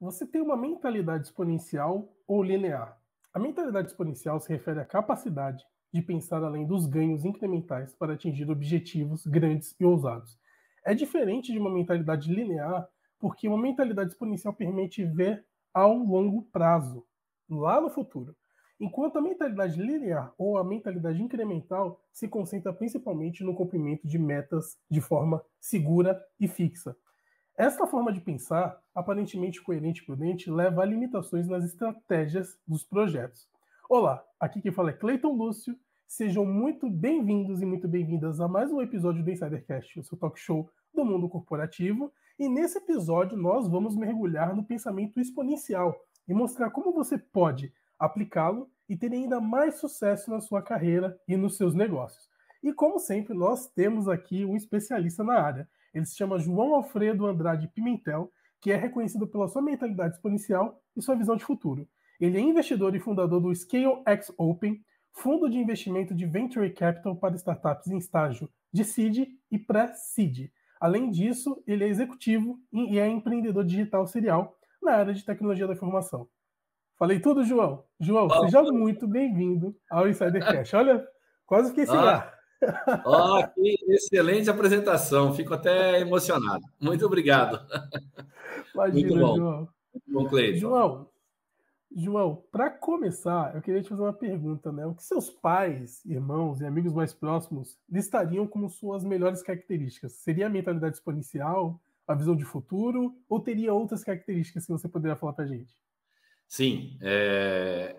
você tem uma mentalidade exponencial ou linear. A mentalidade exponencial se refere à capacidade de pensar além dos ganhos incrementais para atingir objetivos grandes e ousados. É diferente de uma mentalidade linear, porque uma mentalidade exponencial permite ver ao longo prazo, lá no futuro. Enquanto a mentalidade linear ou a mentalidade incremental se concentra principalmente no cumprimento de metas de forma segura e fixa. Esta forma de pensar, aparentemente coerente e prudente, leva a limitações nas estratégias dos projetos. Olá, aqui quem fala é Cleiton Lúcio. Sejam muito bem-vindos e muito bem-vindas a mais um episódio do Insidercast, o seu talk show do mundo corporativo. E nesse episódio nós vamos mergulhar no pensamento exponencial e mostrar como você pode aplicá-lo e ter ainda mais sucesso na sua carreira e nos seus negócios. E como sempre, nós temos aqui um especialista na área. Ele se chama João Alfredo Andrade Pimentel, que é reconhecido pela sua mentalidade exponencial e sua visão de futuro. Ele é investidor e fundador do Scale X Open, fundo de investimento de venture capital para startups em estágio de seed e pré-seed. Além disso, ele é executivo e é empreendedor digital serial na área de tecnologia da informação. Falei tudo, João. João, seja muito bem-vindo ao cash, Olha, quase fiquei sem ah. ar. Ó, oh, que excelente apresentação. Fico até emocionado. Muito obrigado. Imagina, Muito bom. João. bom, João, João para começar, eu queria te fazer uma pergunta, né? O que seus pais, irmãos e amigos mais próximos listariam como suas melhores características? Seria a mentalidade exponencial, a visão de futuro, ou teria outras características que você poderia falar para a gente? Sim, é,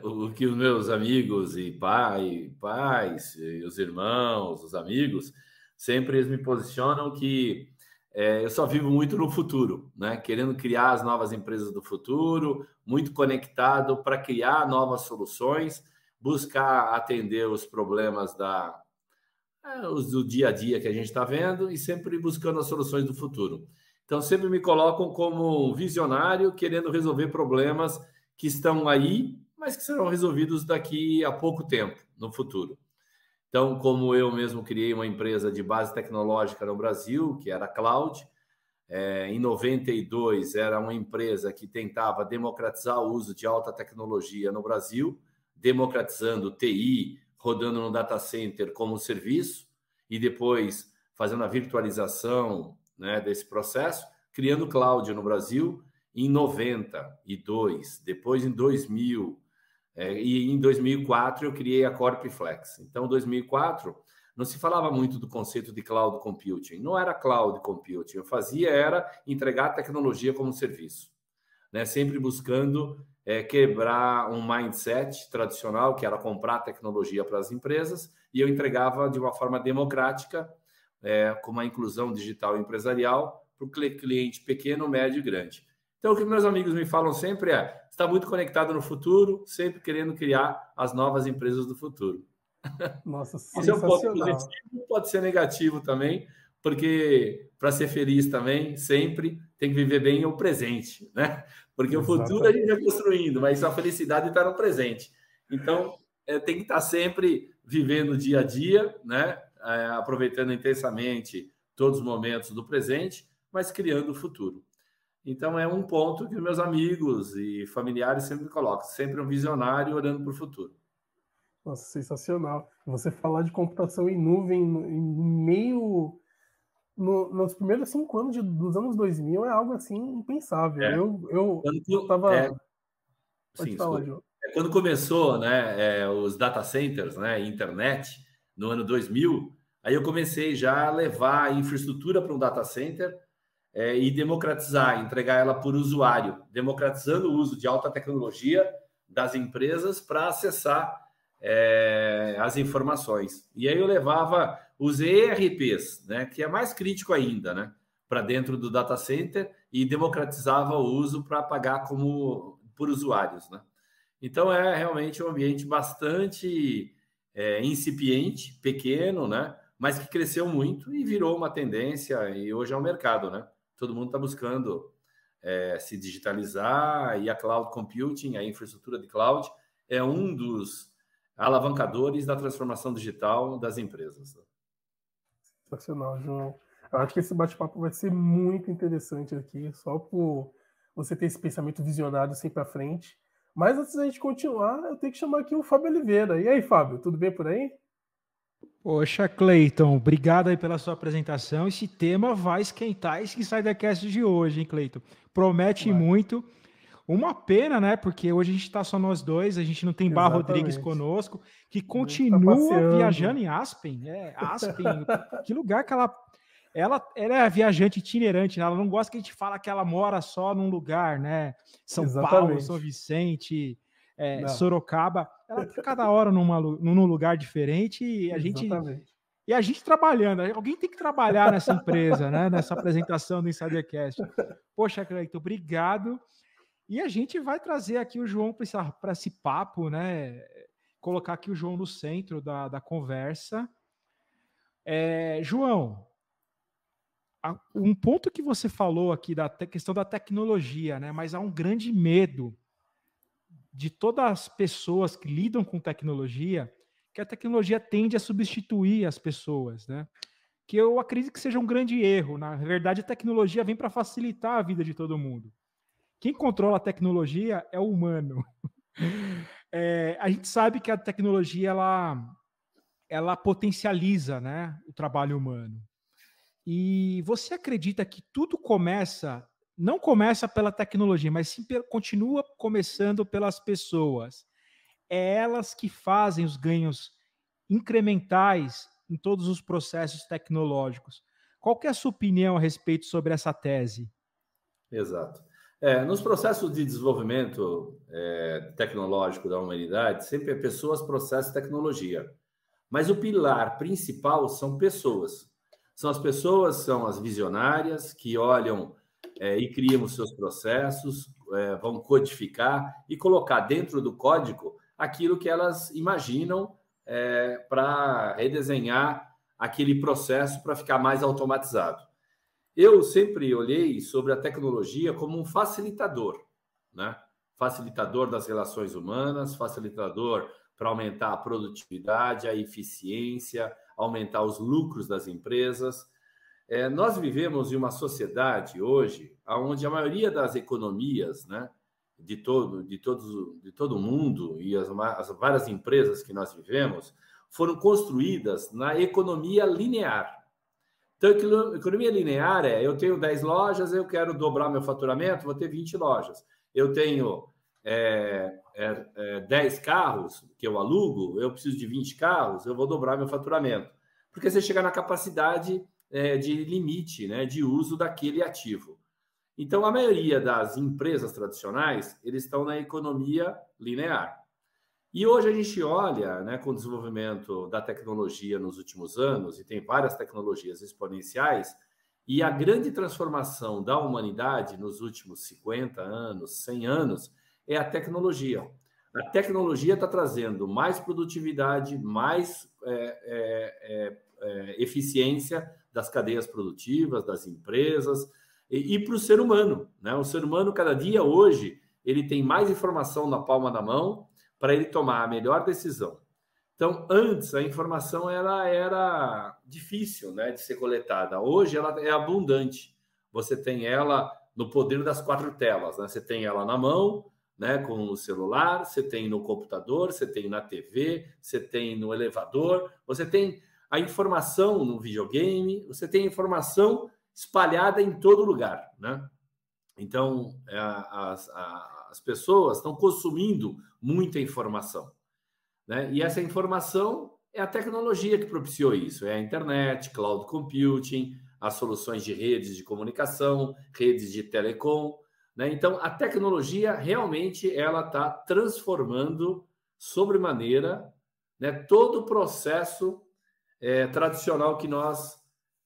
é, o que os meus amigos e pai, pais, e os irmãos, os amigos, sempre eles me posicionam que é, eu só vivo muito no futuro, né? Querendo criar as novas empresas do futuro, muito conectado para criar novas soluções, buscar atender os problemas da é, os do dia a dia que a gente está vendo e sempre buscando as soluções do futuro. Então, sempre me colocam como um visionário querendo resolver problemas que estão aí, mas que serão resolvidos daqui a pouco tempo, no futuro. Então, como eu mesmo criei uma empresa de base tecnológica no Brasil, que era a Cloud, é, em 92 era uma empresa que tentava democratizar o uso de alta tecnologia no Brasil, democratizando TI, rodando no data center como serviço, e depois fazendo a virtualização, né, desse processo, criando cloud no Brasil em 92, depois em 2000, é, e em 2004 eu criei a Corpflex. Então, 2004 não se falava muito do conceito de cloud computing, não era cloud computing, eu fazia era entregar tecnologia como serviço, né, sempre buscando é, quebrar um mindset tradicional, que era comprar tecnologia para as empresas, e eu entregava de uma forma democrática é, como a inclusão digital empresarial para o cliente pequeno, médio e grande. Então, o que meus amigos me falam sempre é: está muito conectado no futuro, sempre querendo criar as novas empresas do futuro. Nossa, Isso é um ponto positivo, pode ser negativo também, porque para ser feliz também, sempre tem que viver bem o presente, né? Porque Exatamente. o futuro a gente vai construindo, mas a felicidade está no presente. Então, é, tem que estar tá sempre vivendo o dia a dia, né? É, aproveitando intensamente todos os momentos do presente, mas criando o futuro. Então é um ponto que meus amigos e familiares sempre colocam, sempre um visionário olhando para o futuro. Nossa, sensacional. Você falar de computação em nuvem em meio no, nos primeiros cinco anos de, dos anos 2000 é algo assim impensável. É. Eu eu estava é... Sim, falar, é, quando começou, né, é, os data centers, né, internet, no ano 2000, aí eu comecei já a levar a infraestrutura para um data center é, e democratizar, entregar ela por usuário, democratizando o uso de alta tecnologia das empresas para acessar é, as informações. E aí eu levava os ERPs, né, que é mais crítico ainda, né, para dentro do data center e democratizava o uso para pagar como por usuários, né? Então é realmente um ambiente bastante é, incipiente, pequeno, né? Mas que cresceu muito e virou uma tendência e hoje é um mercado, né? Todo mundo está buscando é, se digitalizar e a cloud computing, a infraestrutura de cloud, é um dos alavancadores da transformação digital das empresas. Né? Sensacional, João. Eu acho que esse bate-papo vai ser muito interessante aqui, só por você ter esse pensamento visionado sempre assim, à frente mas antes da gente continuar, eu tenho que chamar aqui o Fábio Oliveira. E aí, Fábio, tudo bem por aí? Poxa, Cleiton, obrigado aí pela sua apresentação. Esse tema vai esquentar esse Insidercast de hoje, hein, Cleiton? Promete vai. muito. Uma pena, né? Porque hoje a gente está só nós dois, a gente não tem Bar Rodrigues conosco, que tá continua tá viajando em Aspen, É, Aspen, que lugar que ela ela, ela é a viajante itinerante, né? Ela não gosta que a gente fala que ela mora só num lugar, né? São Exatamente. Paulo, São Vicente, é, Sorocaba. Ela tá cada hora numa, num lugar diferente e a gente. Exatamente. E a gente trabalhando, alguém tem que trabalhar nessa empresa, né? Nessa apresentação do Insidercast. Poxa, Cleito, obrigado. E a gente vai trazer aqui o João para esse papo, né? Colocar aqui o João no centro da, da conversa. É, João, um ponto que você falou aqui da questão da tecnologia, né? Mas há um grande medo de todas as pessoas que lidam com tecnologia, que a tecnologia tende a substituir as pessoas, né? Que eu acredito que seja um grande erro. Na verdade, a tecnologia vem para facilitar a vida de todo mundo. Quem controla a tecnologia é o humano. É, a gente sabe que a tecnologia ela, ela potencializa né, o trabalho humano. E você acredita que tudo começa, não começa pela tecnologia, mas sim continua começando pelas pessoas. É elas que fazem os ganhos incrementais em todos os processos tecnológicos. Qual é a sua opinião a respeito sobre essa tese? Exato. É, nos processos de desenvolvimento é, tecnológico da humanidade, sempre é pessoas, processo e tecnologia. Mas o pilar principal são pessoas. São as pessoas, são as visionárias que olham é, e criam os seus processos, é, vão codificar e colocar dentro do código aquilo que elas imaginam é, para redesenhar aquele processo para ficar mais automatizado. Eu sempre olhei sobre a tecnologia como um facilitador, né? facilitador das relações humanas, facilitador para aumentar a produtividade, a eficiência, aumentar os lucros das empresas. É, nós vivemos em uma sociedade hoje onde a maioria das economias né, de, todo, de, todos, de todo mundo e as, as várias empresas que nós vivemos foram construídas na economia linear. Então, economia linear é: eu tenho 10 lojas, eu quero dobrar meu faturamento, vou ter 20 lojas. Eu tenho é, é, é, 10 carros que eu alugo, eu preciso de 20 carros, eu vou dobrar meu faturamento. Porque você chega na capacidade é, de limite né, de uso daquele ativo. Então, a maioria das empresas tradicionais, eles estão na economia linear. E hoje a gente olha, né, com o desenvolvimento da tecnologia nos últimos anos, e tem várias tecnologias exponenciais, e a grande transformação da humanidade nos últimos 50 anos, 100 anos, é a tecnologia. A tecnologia está trazendo mais produtividade, mais é é, é, é, eficiência das cadeias produtivas, das empresas e, e para o ser humano. Né? O ser humano, cada dia hoje, ele tem mais informação na palma da mão para ele tomar a melhor decisão. Então, antes a informação ela era difícil né, de ser coletada. Hoje ela é abundante. Você tem ela no poder das quatro telas. Né? Você tem ela na mão, né? Com o celular, você tem no computador, você tem na TV, você tem no elevador, você tem a informação no videogame, você tem informação espalhada em todo lugar, né? Então, é, as, as pessoas estão consumindo muita informação, né? E essa informação é a tecnologia que propiciou isso, é a internet, cloud computing, as soluções de redes de comunicação, redes de telecom, né? Então, a tecnologia realmente ela está transformando sobremaneira né, todo o processo é, tradicional que nós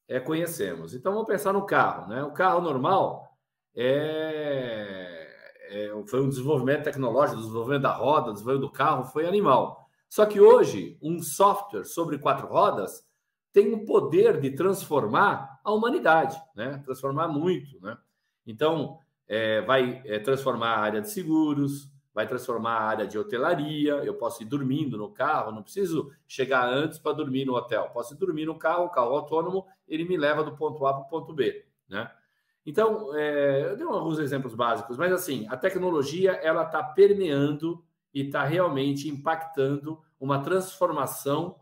é, conhecemos. Então, vamos pensar no carro. Né? O carro normal é, é foi um desenvolvimento tecnológico, desenvolvimento da roda, desenvolvimento do carro, foi animal. Só que hoje, um software sobre quatro rodas tem o poder de transformar a humanidade, né? transformar muito. Né? Então, é, vai é, transformar a área de seguros, vai transformar a área de hotelaria. Eu posso ir dormindo no carro, não preciso chegar antes para dormir no hotel. Posso ir dormir no carro, o carro autônomo, ele me leva do ponto A para o ponto B, né? Então, é, eu dei alguns exemplos básicos, mas assim, a tecnologia ela está permeando e está realmente impactando uma transformação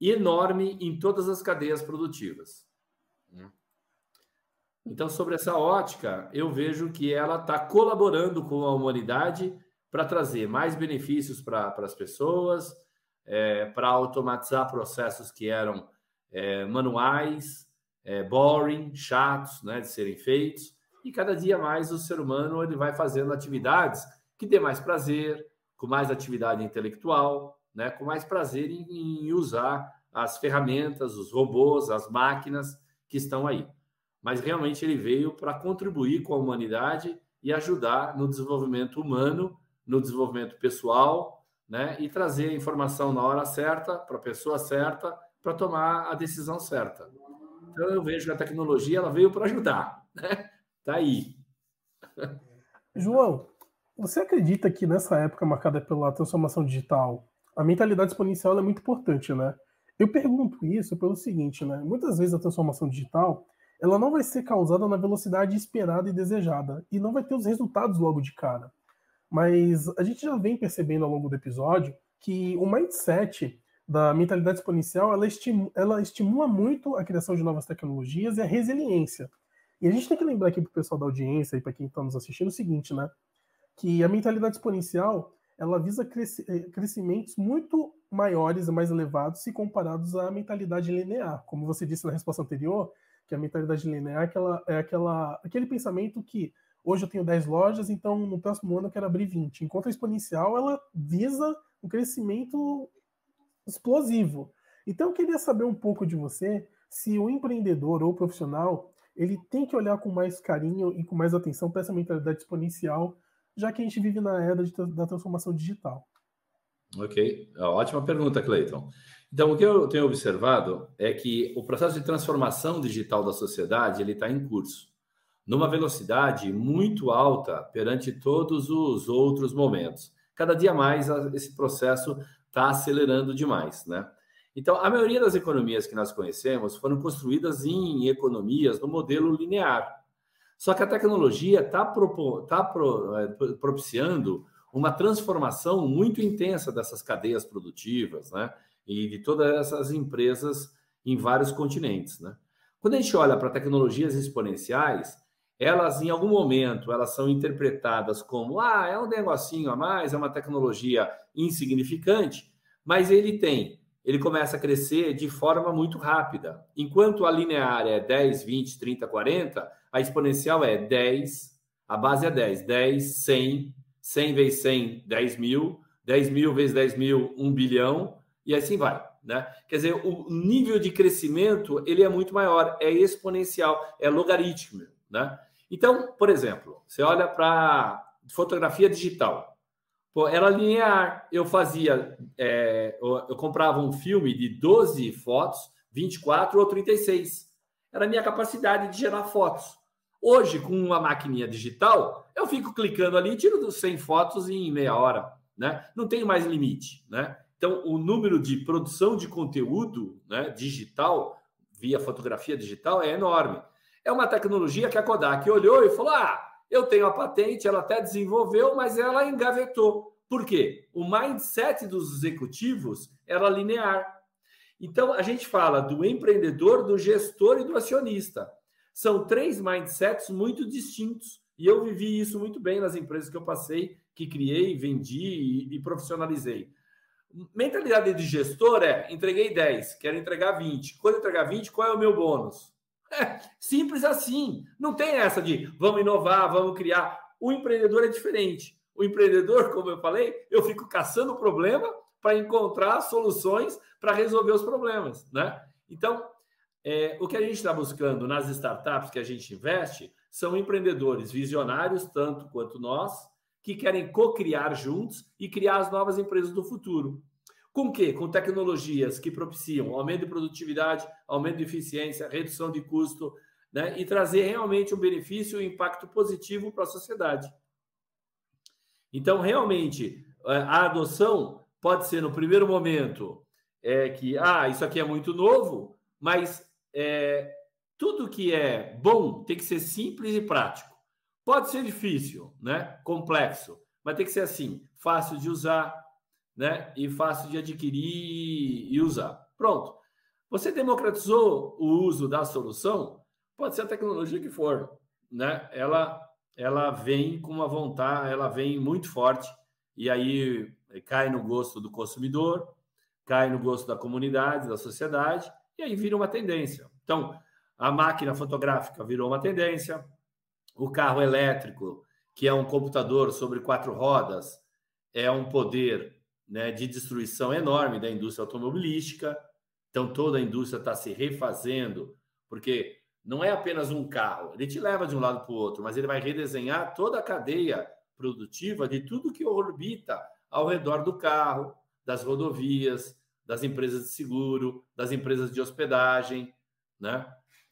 enorme em todas as cadeias produtivas. Né? Então, sobre essa ótica, eu vejo que ela está colaborando com a humanidade para trazer mais benefícios para as pessoas, é, para automatizar processos que eram é, manuais, é, boring, chatos né, de serem feitos. E cada dia mais o ser humano ele vai fazendo atividades que dê mais prazer, com mais atividade intelectual, né, com mais prazer em, em usar as ferramentas, os robôs, as máquinas que estão aí mas realmente ele veio para contribuir com a humanidade e ajudar no desenvolvimento humano, no desenvolvimento pessoal, né? E trazer a informação na hora certa, para a pessoa certa, para tomar a decisão certa. Então eu vejo que a tecnologia ela veio para ajudar, né? Tá aí. João, você acredita que nessa época marcada pela transformação digital, a mentalidade exponencial é muito importante, né? Eu pergunto isso pelo seguinte, né? Muitas vezes a transformação digital ela não vai ser causada na velocidade esperada e desejada, e não vai ter os resultados logo de cara. Mas a gente já vem percebendo ao longo do episódio que o mindset da mentalidade exponencial ela estimula, ela estimula muito a criação de novas tecnologias e a resiliência. E a gente tem que lembrar aqui para o pessoal da audiência e para quem está nos assistindo o seguinte, né? Que a mentalidade exponencial ela visa eh, crescimentos muito maiores e mais elevados se comparados à mentalidade linear. Como você disse na resposta anterior, que é a mentalidade linear é, aquela, é aquela, aquele pensamento que hoje eu tenho 10 lojas, então no próximo ano eu quero abrir 20. Enquanto a exponencial, ela visa um crescimento explosivo. Então eu queria saber um pouco de você, se o empreendedor ou o profissional, ele tem que olhar com mais carinho e com mais atenção para essa mentalidade exponencial, já que a gente vive na era de, da transformação digital. Ok, ótima pergunta, Cleiton. Então, o que eu tenho observado é que o processo de transformação digital da sociedade ele está em curso, numa velocidade muito alta perante todos os outros momentos. Cada dia mais esse processo está acelerando demais, né? Então, a maioria das economias que nós conhecemos foram construídas em economias no modelo linear. Só que a tecnologia está tá pro, é, propiciando uma transformação muito intensa dessas cadeias produtivas, né? e de todas essas empresas em vários continentes. Né? Quando a gente olha para tecnologias exponenciais, elas em algum momento elas são interpretadas como ah, é um negocinho a mais, é uma tecnologia insignificante, mas ele tem, ele começa a crescer de forma muito rápida. Enquanto a linear é 10, 20, 30, 40, a exponencial é 10, a base é 10, 10, 100, 100 vezes 100, 10 mil, 10 mil vezes 10 mil, 1 bilhão, e assim vai, né? Quer dizer, o nível de crescimento ele é muito maior, é exponencial, é logarítmico, né? Então, por exemplo, você olha para fotografia digital, Pô, era é linear. Eu fazia, é, eu comprava um filme de 12 fotos, 24 ou 36. Era a minha capacidade de gerar fotos. Hoje, com uma maquininha digital, eu fico clicando ali, e tiro 100 fotos em meia hora, né? Não tem mais limite, né? Então, o número de produção de conteúdo né, digital, via fotografia digital, é enorme. É uma tecnologia que a Kodak olhou e falou: ah, eu tenho a patente, ela até desenvolveu, mas ela engavetou. Por quê? O mindset dos executivos era linear. Então, a gente fala do empreendedor, do gestor e do acionista. São três mindsets muito distintos. E eu vivi isso muito bem nas empresas que eu passei, que criei, vendi e, e profissionalizei. Mentalidade de gestor é: entreguei 10, quero entregar 20. Quando entregar 20, qual é o meu bônus? É simples assim. Não tem essa de vamos inovar, vamos criar. O empreendedor é diferente. O empreendedor, como eu falei, eu fico caçando problema para encontrar soluções para resolver os problemas, né? Então, é, o que a gente está buscando nas startups que a gente investe são empreendedores visionários, tanto quanto nós, que querem co-criar juntos e criar as novas empresas do futuro. Com que? Com tecnologias que propiciam aumento de produtividade, aumento de eficiência, redução de custo, né? E trazer realmente um benefício e um impacto positivo para a sociedade. Então, realmente, é, a adoção pode ser no primeiro momento é que ah, isso aqui é muito novo, mas é, tudo que é bom tem que ser simples e prático. Pode ser difícil, né? Complexo, mas tem que ser assim, fácil de usar, né? E fácil de adquirir e usar. Pronto. Você democratizou o uso da solução? Pode ser a tecnologia que for, né? Ela ela vem com uma vontade, ela vem muito forte e aí eh, cai no gosto do consumidor, cai no gosto da comunidade, da sociedade e aí vira uma tendência. Então, a máquina fotográfica virou uma tendência, o carro elétrico, que é um computador sobre quatro rodas, é um poder né, de destruição enorme da indústria automobilística. Então, toda a indústria está se refazendo, porque não é apenas um carro, ele te leva de um lado para o outro, mas ele vai redesenhar toda a cadeia produtiva de tudo que orbita ao redor do carro, das rodovias, das empresas de seguro, das empresas de hospedagem, né?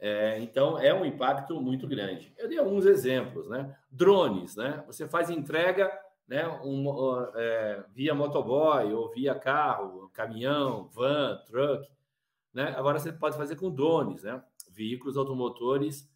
É, então, é um impacto muito grande. Eu dei alguns exemplos, né? Drones, né? Você faz entrega né, um, é, via motoboy ou via carro, caminhão, van, truck. Né? Agora você pode fazer com drones, né? Veículos automotores.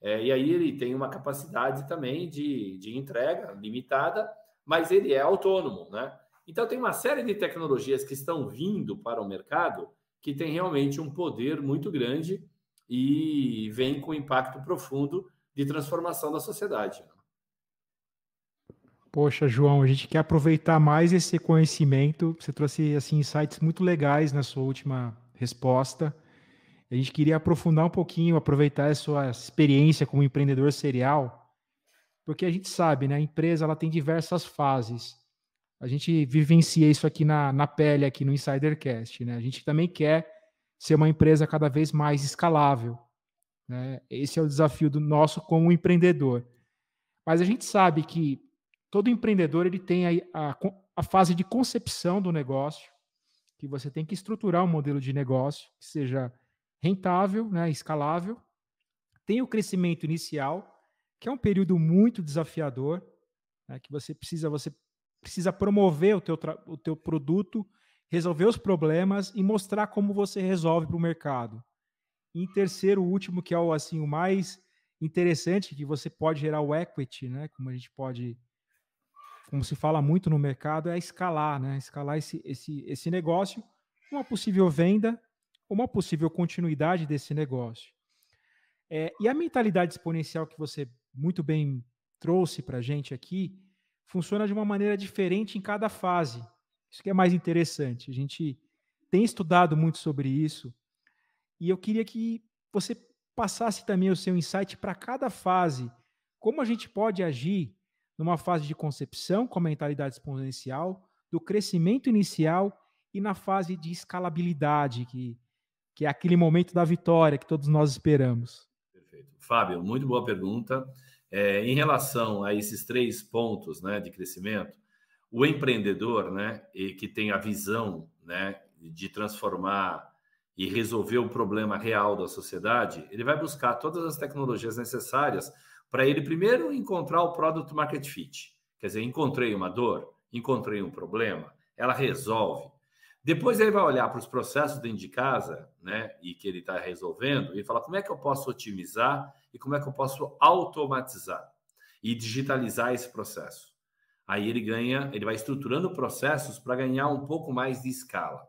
É, e aí ele tem uma capacidade também de, de entrega limitada, mas ele é autônomo, né? Então tem uma série de tecnologias que estão vindo para o mercado que tem realmente um poder muito grande e vem com impacto profundo de transformação da sociedade. Né? Poxa, João, a gente quer aproveitar mais esse conhecimento. Você trouxe assim insights muito legais na sua última resposta. A gente queria aprofundar um pouquinho, aproveitar a sua experiência como empreendedor serial, porque a gente sabe, né, a empresa ela tem diversas fases. A gente vivencia isso aqui na, na pele, aqui no Insidercast, né? A gente também quer ser uma empresa cada vez mais escalável. Né? Esse é o desafio do nosso como empreendedor. Mas a gente sabe que todo empreendedor ele tem a, a, a fase de concepção do negócio, que você tem que estruturar um modelo de negócio que seja rentável, né, escalável. Tem o crescimento inicial, que é um período muito desafiador, né, que você precisa você precisa promover o teu, o teu produto resolver os problemas e mostrar como você resolve para o mercado. em terceiro, o último, que é o assim o mais interessante, que você pode gerar o equity, né? Como a gente pode, como se fala muito no mercado, é escalar, né? Escalar esse, esse, esse negócio, uma possível venda, uma possível continuidade desse negócio. É, e a mentalidade exponencial que você muito bem trouxe para a gente aqui funciona de uma maneira diferente em cada fase. Isso que é mais interessante. A gente tem estudado muito sobre isso e eu queria que você passasse também o seu insight para cada fase. Como a gente pode agir numa fase de concepção com a mentalidade exponencial, do crescimento inicial e na fase de escalabilidade, que, que é aquele momento da vitória que todos nós esperamos. Perfeito. Fábio, muito boa pergunta. É, em relação a esses três pontos né, de crescimento, o empreendedor, né, que tem a visão, né, de transformar e resolver o problema real da sociedade, ele vai buscar todas as tecnologias necessárias para ele primeiro encontrar o product market fit. Quer dizer, encontrei uma dor, encontrei um problema, ela resolve. Depois ele vai olhar para os processos dentro de casa, né, e que ele está resolvendo e falar como é que eu posso otimizar e como é que eu posso automatizar e digitalizar esse processo. Aí ele ganha, ele vai estruturando processos para ganhar um pouco mais de escala.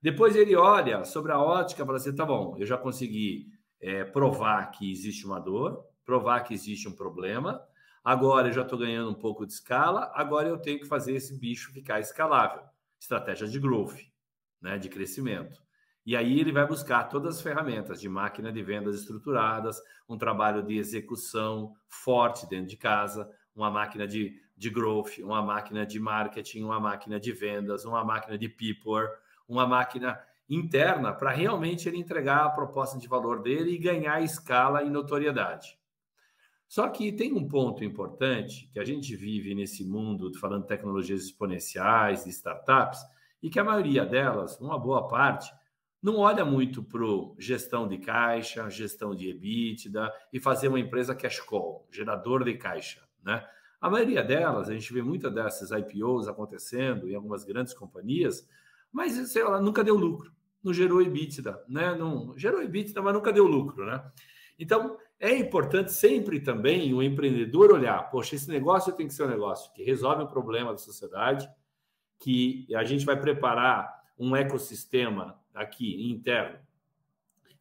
Depois ele olha sobre a ótica para dizer, assim, tá bom, eu já consegui é, provar que existe uma dor, provar que existe um problema. Agora eu já estou ganhando um pouco de escala. Agora eu tenho que fazer esse bicho ficar escalável. Estratégia de growth, né, de crescimento. E aí ele vai buscar todas as ferramentas de máquina de vendas estruturadas, um trabalho de execução forte dentro de casa, uma máquina de de growth, uma máquina de marketing, uma máquina de vendas, uma máquina de people, uma máquina interna para realmente ele entregar a proposta de valor dele e ganhar escala e notoriedade. Só que tem um ponto importante que a gente vive nesse mundo falando de tecnologias exponenciais, de startups, e que a maioria delas, uma boa parte, não olha muito para gestão de caixa, gestão de EBITDA e fazer uma empresa cash call, gerador de caixa, né? A maioria delas, a gente vê muitas dessas IPOs acontecendo em algumas grandes companhias, mas sei lá, nunca deu lucro, não gerou EBITDA, né? Não gerou EBITDA, mas nunca deu lucro, né? Então, é importante sempre também o empreendedor olhar, poxa, esse negócio tem que ser um negócio que resolve o problema da sociedade, que a gente vai preparar um ecossistema aqui interno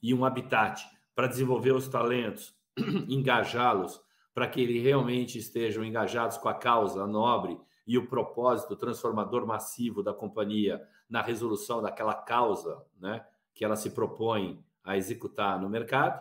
e um habitat para desenvolver os talentos, engajá-los para que eles realmente estejam engajados com a causa nobre e o propósito transformador massivo da companhia na resolução daquela causa né, que ela se propõe a executar no mercado,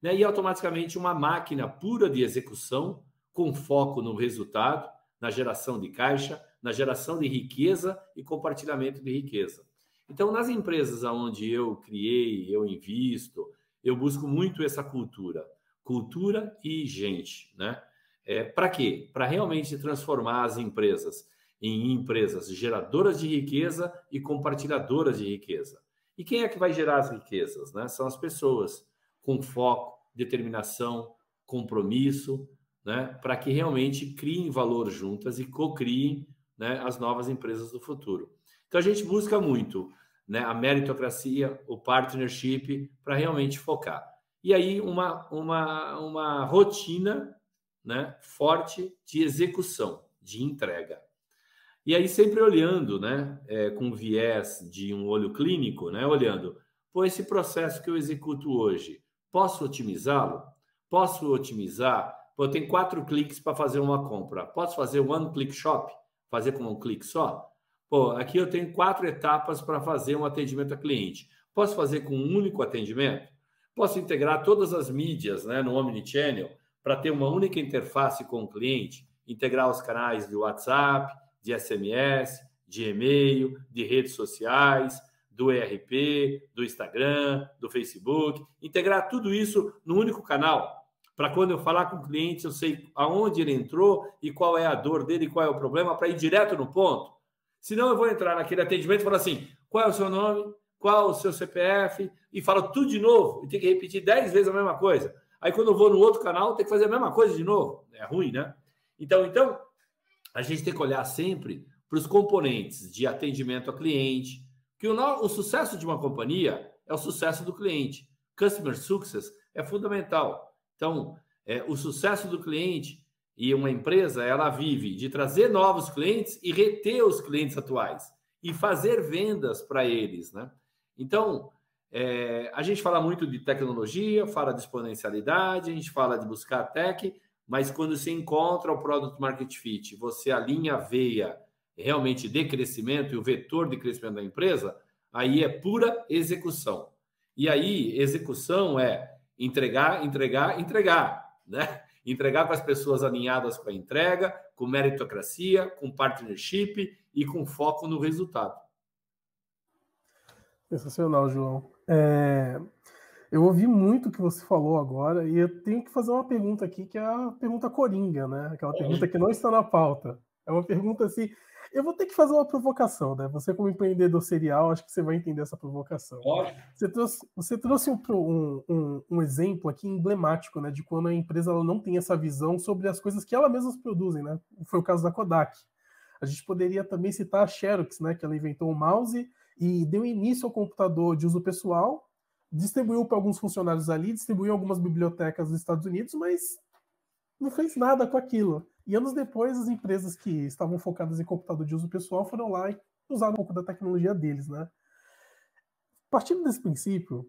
né, e automaticamente uma máquina pura de execução, com foco no resultado, na geração de caixa, na geração de riqueza e compartilhamento de riqueza. Então, nas empresas onde eu criei, eu invisto, eu busco muito essa cultura cultura e gente, né? É, para quê? Para realmente transformar as empresas em empresas geradoras de riqueza e compartilhadoras de riqueza. E quem é que vai gerar as riquezas? Né? São as pessoas com foco, determinação, compromisso, né? para que realmente criem valor juntas e co-criem né, as novas empresas do futuro. Então a gente busca muito né, a meritocracia, o partnership, para realmente focar e aí uma, uma, uma rotina né, forte de execução, de entrega. E aí sempre olhando, né, é, com viés de um olho clínico, né, olhando, pô, esse processo que eu executo hoje, posso otimizá-lo? Posso otimizar? Pô, eu tenho quatro cliques para fazer uma compra. Posso fazer one click shop? Fazer com um clique só? Pô, aqui eu tenho quatro etapas para fazer um atendimento a cliente. Posso fazer com um único atendimento? Posso integrar todas as mídias né, no Omnichannel para ter uma única interface com o cliente, integrar os canais de WhatsApp, de SMS, de e-mail, de redes sociais, do ERP, do Instagram, do Facebook, integrar tudo isso num único canal, para quando eu falar com o cliente, eu sei aonde ele entrou e qual é a dor dele, qual é o problema, para ir direto no ponto. Senão eu vou entrar naquele atendimento e falar assim: qual é o seu nome? qual o seu CPF, e fala tudo de novo, e tem que repetir 10 vezes a mesma coisa. Aí quando eu vou no outro canal, tem que fazer a mesma coisa de novo. É ruim, né? Então, então a gente tem que olhar sempre para os componentes de atendimento ao cliente, que o, o sucesso de uma companhia é o sucesso do cliente. Customer success é fundamental. Então, é, o sucesso do cliente e uma empresa, ela vive de trazer novos clientes e reter os clientes atuais e fazer vendas para eles, né? Então, é, a gente fala muito de tecnologia, fala de exponencialidade, a gente fala de buscar tech, mas quando você encontra o Product Market Fit, você alinha a veia realmente de crescimento e o vetor de crescimento da empresa, aí é pura execução. E aí, execução é entregar, entregar, entregar, né? Entregar com as pessoas alinhadas com a entrega, com meritocracia, com partnership e com foco no resultado. Sensacional, João. É, eu ouvi muito o que você falou agora e eu tenho que fazer uma pergunta aqui que é a pergunta coringa, né? Aquela pergunta que não está na pauta. É uma pergunta assim. Eu vou ter que fazer uma provocação, né? Você, como empreendedor serial, acho que você vai entender essa provocação. Você trouxe, você trouxe um, um, um, exemplo aqui emblemático, né? De quando a empresa não tem essa visão sobre as coisas que ela mesmas produzem, né? Foi o caso da Kodak. A gente poderia também citar a Xerox, né? Que ela inventou o mouse e deu início ao computador de uso pessoal, distribuiu para alguns funcionários ali, distribuiu algumas bibliotecas dos Estados Unidos, mas não fez nada com aquilo. E anos depois, as empresas que estavam focadas em computador de uso pessoal foram lá e usaram um pouco da tecnologia deles, né? Partindo desse princípio,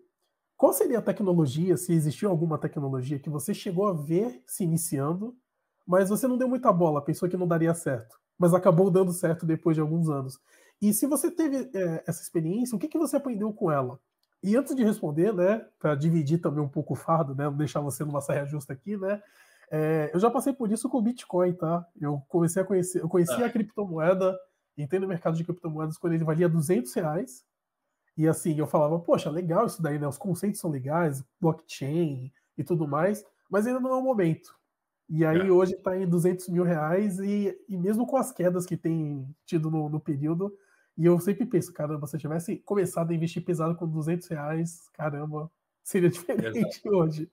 qual seria a tecnologia, se existiu alguma tecnologia que você chegou a ver se iniciando, mas você não deu muita bola, pensou que não daria certo, mas acabou dando certo depois de alguns anos? E se você teve é, essa experiência, o que, que você aprendeu com ela? E antes de responder, né, para dividir também um pouco o fardo, né, não deixar você numa saia justa aqui, né, é, eu já passei por isso com o Bitcoin, tá? Eu comecei a conhecer, eu conheci ah. a criptomoeda, entrei no mercado de criptomoedas quando ele valia 200 reais, e assim, eu falava, poxa, legal isso daí, né, os conceitos são legais, blockchain e tudo mais, mas ainda não é o momento. E aí é. hoje está em 200 mil reais, e, e mesmo com as quedas que tem tido no, no período, e eu sempre penso, caramba, se eu tivesse começado a investir pesado com 200 reais, caramba, seria diferente Exato. hoje.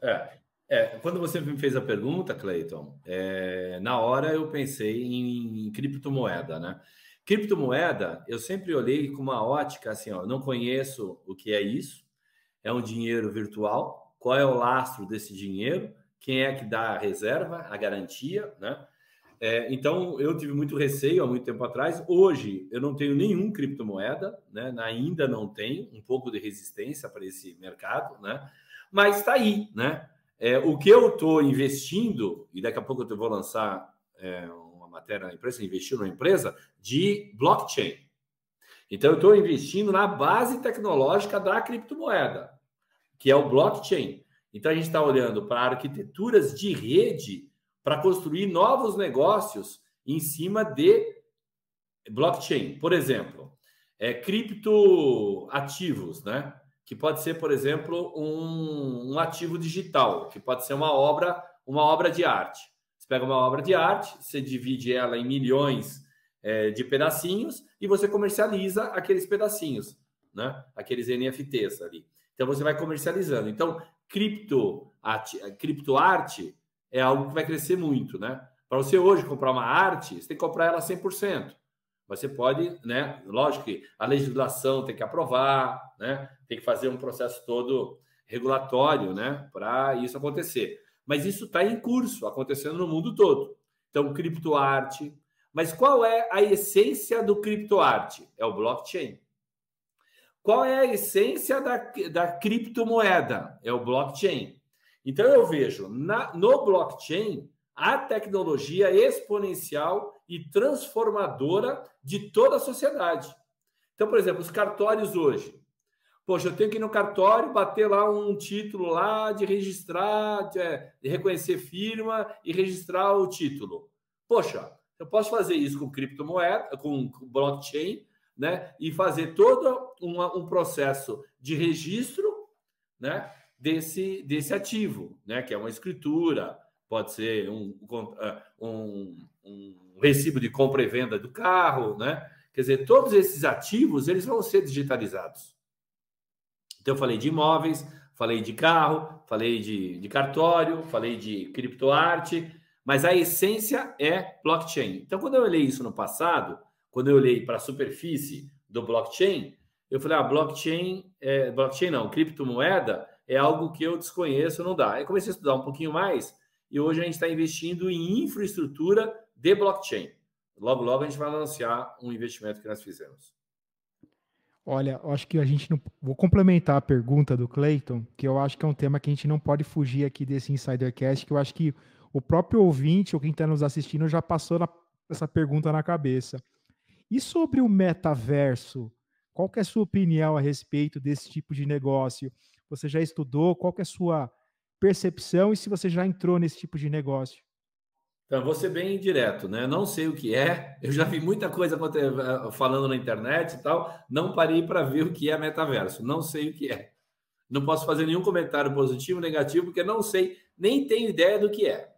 É, é, é, quando você me fez a pergunta, Clayton, é, na hora eu pensei em, em, criptomoeda, né? Criptomoeda, eu sempre olhei com uma ótica assim, ó, não conheço o que é isso, é um dinheiro virtual, qual é o lastro desse dinheiro, quem é que dá a reserva, a garantia, né? É, então, eu tive muito receio há muito tempo atrás. Hoje, eu não tenho nenhum criptomoeda, né? ainda não tenho, um pouco de resistência para esse mercado, né? mas está aí. Né? É, o que eu estou investindo, e daqui a pouco eu vou lançar é, uma matéria na empresa, investir numa empresa de blockchain. Então, eu estou investindo na base tecnológica da criptomoeda, que é o blockchain. Então, a gente está olhando para arquiteturas de rede para construir novos negócios em cima de blockchain. Por exemplo, é, criptoativos, né? Que pode ser, por exemplo, um, um ativo digital, que pode ser uma obra, uma obra de arte. Você pega uma obra de arte, você divide ela em milhões é, de pedacinhos e você comercializa aqueles pedacinhos, né? Aqueles NFTs ali. Então você vai comercializando. Então, cripto, criptoarte é algo que vai crescer muito, né? Para você hoje comprar uma arte, você tem que comprar ela 100%. Mas você pode, né? Lógico que a legislação tem que aprovar, né? Tem que fazer um processo todo regulatório, né? Para isso acontecer. Mas isso está em curso, acontecendo no mundo todo. Então, criptoarte. Mas qual é a essência do criptoarte? É o blockchain. Qual é a essência da, da criptomoeda? É o blockchain. Então eu vejo na, no blockchain a tecnologia exponencial e transformadora de toda a sociedade. Então, por exemplo, os cartórios hoje. Poxa, eu tenho que ir no cartório, bater lá um título lá de registrar, de, é, de reconhecer firma e registrar o título. Poxa, eu posso fazer isso com criptomoeda, com blockchain, né? E fazer todo um processo de registro, né? desse, desse ativo, né? que é uma escritura, pode ser um, ah, um, um recibo de compra e venda do carro, né? Quer dizer, todos esses ativos eles vão ser digitalizados. Então, eu falei de imóveis, falei de carro, falei de, de cartório, falei de criptoarte, mas a essência é blockchain. Então, quando eu olhei isso no passado, quando eu olhei para a superfície do blockchain, eu falei, ah, blockchain, é, blockchain não, criptomoeda é algo que eu desconheço, não dá. Eu comecei a estudar um pouquinho mais e hoje a gente está investindo em infraestrutura de blockchain. Logo, logo a gente vai anunciar um investimento que nós fizemos. Olha, eu acho que a gente não. Vou complementar a pergunta do Clayton, que eu acho que é um tema que a gente não pode fugir aqui desse Insidercast, que eu acho que o próprio ouvinte ou quem está nos assistindo já passou na... essa pergunta na cabeça. E sobre o metaverso? Qual é a sua opinião a respeito desse tipo de negócio? você já estudou, qual que é a sua percepção e se você já entrou nesse tipo de negócio. Então, vou ser bem direto, né? Não sei o que é. Eu já vi muita coisa eh, falando na internet e tal. Não parei para ver o que é metaverso. Não sei o que é. Não posso fazer nenhum comentário positivo, negativo, porque não sei, nem tenho ideia do que é.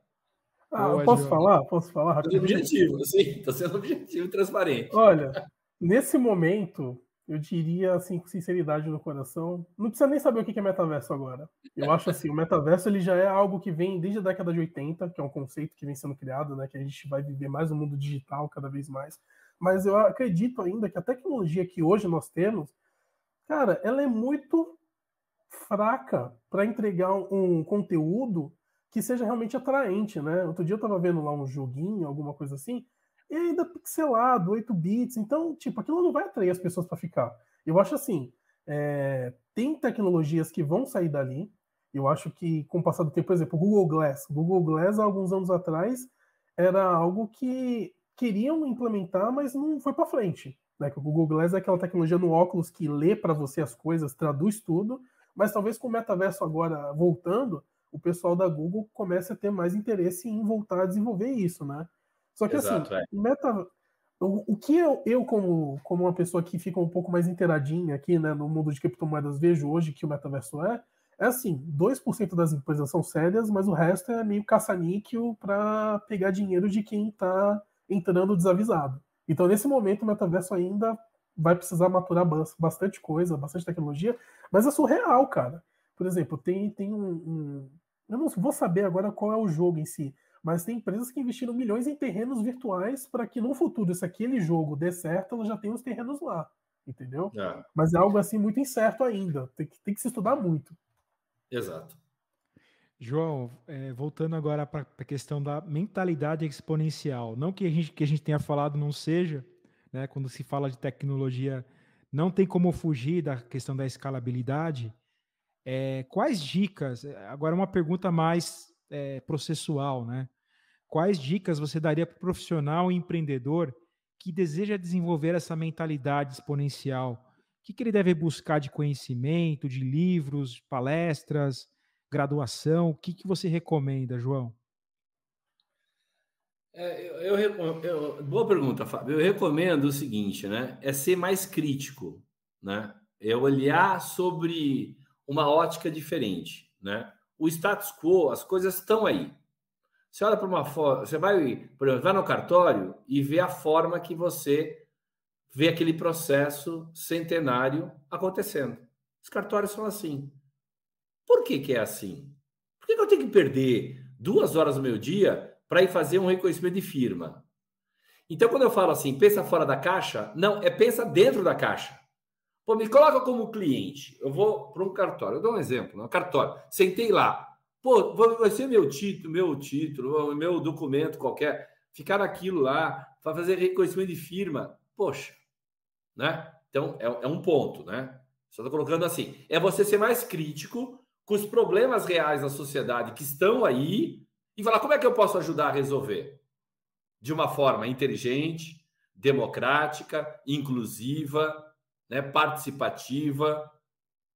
Ah, posso falar? Posso falar? objetivo, sim. Estou sendo objetivo e transparente. Olha, nesse momento, eu diria assim com sinceridade no coração, não precisa nem saber o que é metaverso agora. Eu acho assim, o metaverso ele já é algo que vem desde a década de 80, que é um conceito que vem sendo criado, né, que a gente vai viver mais no mundo digital cada vez mais. Mas eu acredito ainda que a tecnologia que hoje nós temos, cara, ela é muito fraca para entregar um conteúdo que seja realmente atraente, né? Outro dia eu estava vendo lá um joguinho, alguma coisa assim, e ainda pixelado, 8 bits. Então, tipo, aquilo não vai atrair as pessoas para ficar. Eu acho assim, é, tem tecnologias que vão sair dali. Eu acho que com o passar do tempo, por exemplo, o Google Glass. O Google Glass, há alguns anos atrás, era algo que queriam implementar, mas não foi para frente. Né? O Google Glass é aquela tecnologia no óculos que lê para você as coisas, traduz tudo, mas talvez com o metaverso agora voltando, o pessoal da Google comece a ter mais interesse em voltar a desenvolver isso, né? Só que assim, Exato, assim, é. meta, o, o, que eu, eu como, como uma pessoa que fica um pouco mais inteiradinha aqui, né, no mundo de criptomoedas, vejo hoje que o metaverso é, é assim, 2% das empresas são sérias, mas o resto é meio caça-níquel para pegar dinheiro de quem está entrando desavisado. Então, nesse momento, o metaverso ainda vai precisar maturar bastante coisa, bastante tecnologia, mas é surreal, cara. Por exemplo, tem, tem um, um. Eu não vou saber agora qual é o jogo em si, mas tem empresas que investiram milhões em terrenos virtuais para que no futuro, se aquele jogo der certo, ela já tenha os terrenos lá, entendeu? É. Mas é algo assim muito incerto ainda, tem que, tem que se estudar muito. Exato. João, é, voltando agora para a questão da mentalidade exponencial, não que a gente, que a gente tenha falado não seja, né, quando se fala de tecnologia, não tem como fugir da questão da escalabilidade. É, quais dicas? Agora, uma pergunta mais é, processual, né? Quais dicas você daria para o profissional e empreendedor que deseja desenvolver essa mentalidade exponencial? O que, que ele deve buscar de conhecimento, de livros, palestras, graduação? O que, que você recomenda, João? É, eu, eu, eu, boa pergunta, Fábio. Eu recomendo o seguinte, né? É ser mais crítico, né? É olhar sobre uma ótica diferente, né? O status quo, as coisas estão aí. Você olha para uma forma, você vai, por exemplo, vai no cartório e vê a forma que você vê aquele processo centenário acontecendo. Os cartórios são assim. Por que, que é assim? Por que, que eu tenho que perder duas horas do meu dia para ir fazer um reconhecimento de firma? Então, quando eu falo assim, pensa fora da caixa, não, é pensa dentro da caixa. Pô, me coloca como cliente. Eu vou para um cartório. Eu dou um exemplo, né? um cartório. Sentei lá. Pô, vai ser meu título, meu título, meu documento qualquer. Ficar aquilo lá para fazer reconhecimento de firma. Poxa, né? Então é, é um ponto, né? Só estou colocando assim. É você ser mais crítico com os problemas reais da sociedade que estão aí e falar como é que eu posso ajudar a resolver de uma forma inteligente, democrática, inclusiva, né, participativa,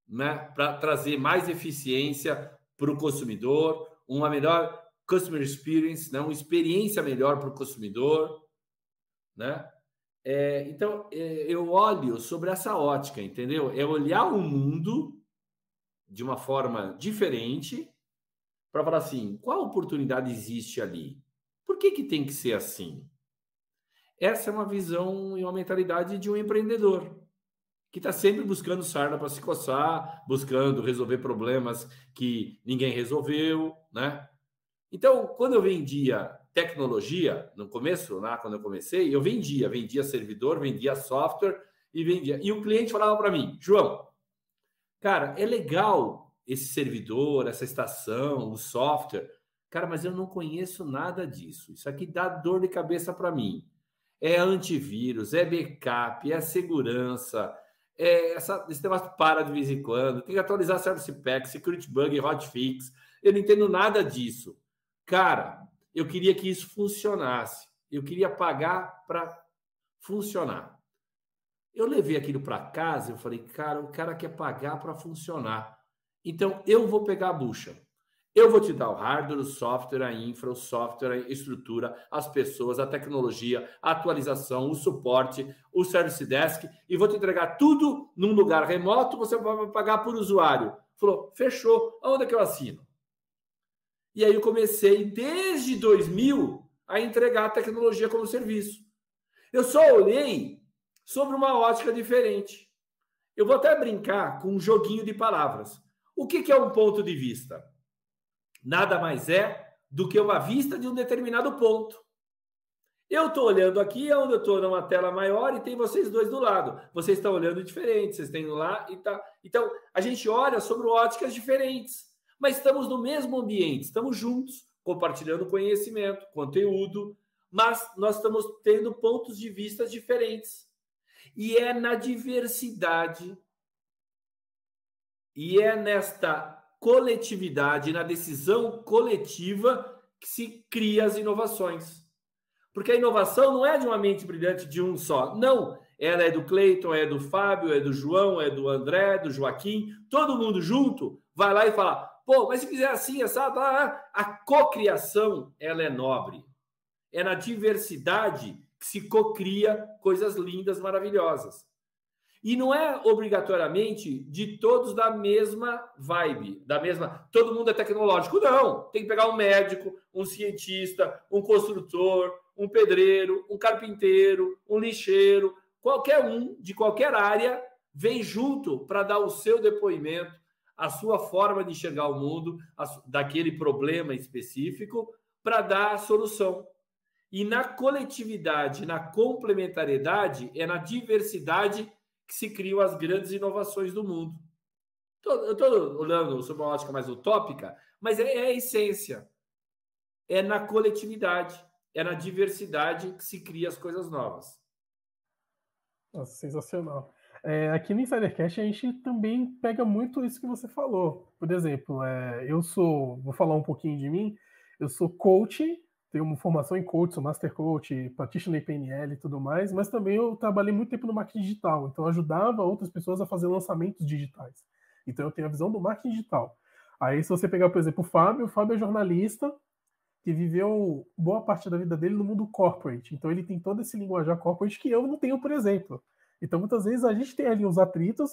né, para trazer mais eficiência para o consumidor, uma melhor customer experience, né, uma experiência melhor para o consumidor, né? É, então é, eu olho sobre essa ótica, entendeu? É olhar o mundo de uma forma diferente para falar assim, qual oportunidade existe ali? Por que, que tem que ser assim? Essa é uma visão e uma mentalidade de um empreendedor que está sempre buscando sarna para se coçar, buscando resolver problemas que ninguém resolveu, né? Então, quando eu vendia tecnologia, no começo, lá, quando eu comecei, eu vendia, vendia servidor, vendia software e vendia. E o cliente falava para mim, João, cara, é legal esse servidor, essa estação, o software, cara, mas eu não conheço nada disso. Isso aqui dá dor de cabeça para mim. É antivírus, é backup, é segurança, é, essa, esse negócio para de vez em quando, tem que atualizar Service Pack, Security Bug, Hotfix. Eu não entendo nada disso. Cara, eu queria que isso funcionasse. Eu queria pagar para funcionar. Eu levei aquilo para casa, eu falei, cara, o cara quer pagar para funcionar. Então eu vou pegar a bucha. Eu vou te dar o hardware, o software, a infra, o software, a estrutura, as pessoas, a tecnologia, a atualização, o suporte, o service desk e vou te entregar tudo num lugar remoto. Você vai pagar por usuário. Falou, fechou. Onde é que eu assino? E aí eu comecei desde 2000 a entregar a tecnologia como serviço. Eu só olhei sobre uma ótica diferente. Eu vou até brincar com um joguinho de palavras. O que, que é um ponto de vista? nada mais é do que uma vista de um determinado ponto. Eu estou olhando aqui, é onde eu estou numa tela maior, e tem vocês dois do lado. Vocês estão olhando diferente, vocês têm lá e tá. Então, a gente olha sobre óticas diferentes, mas estamos no mesmo ambiente, estamos juntos, compartilhando conhecimento, conteúdo, mas nós estamos tendo pontos de vista diferentes. E é na diversidade e é nesta coletividade, na decisão coletiva que se cria as inovações. Porque a inovação não é de uma mente brilhante de um só. Não, ela é do Cleiton, é do Fábio, é do João, é do André, do Joaquim, todo mundo junto vai lá e fala: "Pô, mas se fizer assim, essa ah, ah, a cocriação, ela é nobre. É na diversidade que se cocria coisas lindas, maravilhosas. E não é obrigatoriamente de todos da mesma vibe, da mesma. Todo mundo é tecnológico, não. Tem que pegar um médico, um cientista, um construtor, um pedreiro, um carpinteiro, um lixeiro, qualquer um de qualquer área vem junto para dar o seu depoimento, a sua forma de enxergar o mundo, a, daquele problema específico, para dar a solução. E na coletividade, na complementariedade, é na diversidade que se criam as grandes inovações do mundo. Eu estou olhando sobre uma ótica mais utópica, mas é, é a essência. É na coletividade, é na diversidade que se cria as coisas novas. Nossa, sensacional. É, aqui no Insidercast a gente também pega muito isso que você falou. Por exemplo, é, eu sou, vou falar um pouquinho de mim, eu sou coach tenho uma formação em coach, sou master coach, practitioner em PNL e tudo mais, mas também eu trabalhei muito tempo no marketing digital, então ajudava outras pessoas a fazer lançamentos digitais. Então eu tenho a visão do marketing digital. Aí se você pegar, por exemplo, o Fábio, o Fábio é jornalista que viveu boa parte da vida dele no mundo corporate. Então ele tem todo esse linguajar corporate que eu não tenho, por exemplo. Então muitas vezes a gente tem ali os atritos,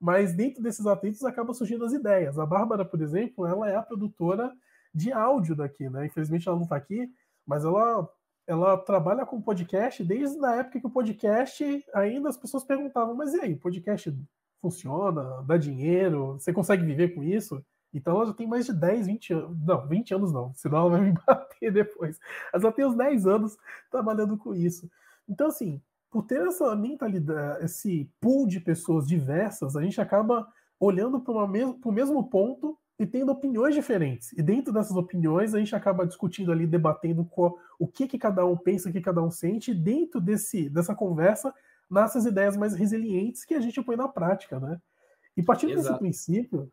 mas dentro desses atritos acabam surgindo as ideias. A Bárbara, por exemplo, ela é a produtora de áudio daqui, né? Infelizmente ela não está aqui, mas ela ela trabalha com podcast desde a época que o podcast ainda as pessoas perguntavam, mas e aí, podcast funciona? Dá dinheiro? Você consegue viver com isso? Então ela já tem mais de 10, 20 anos. Não, 20 anos não, senão ela vai me bater depois. Mas ela tem uns 10 anos trabalhando com isso. Então, assim, por ter essa mentalidade, esse pool de pessoas diversas, a gente acaba olhando para o mesmo ponto e tendo opiniões diferentes. E dentro dessas opiniões, a gente acaba discutindo ali, debatendo qual, o que, que cada um pensa, o que cada um sente, e dentro desse, dessa conversa, nascem as ideias mais resilientes que a gente põe na prática, né? E partindo Exato. desse princípio,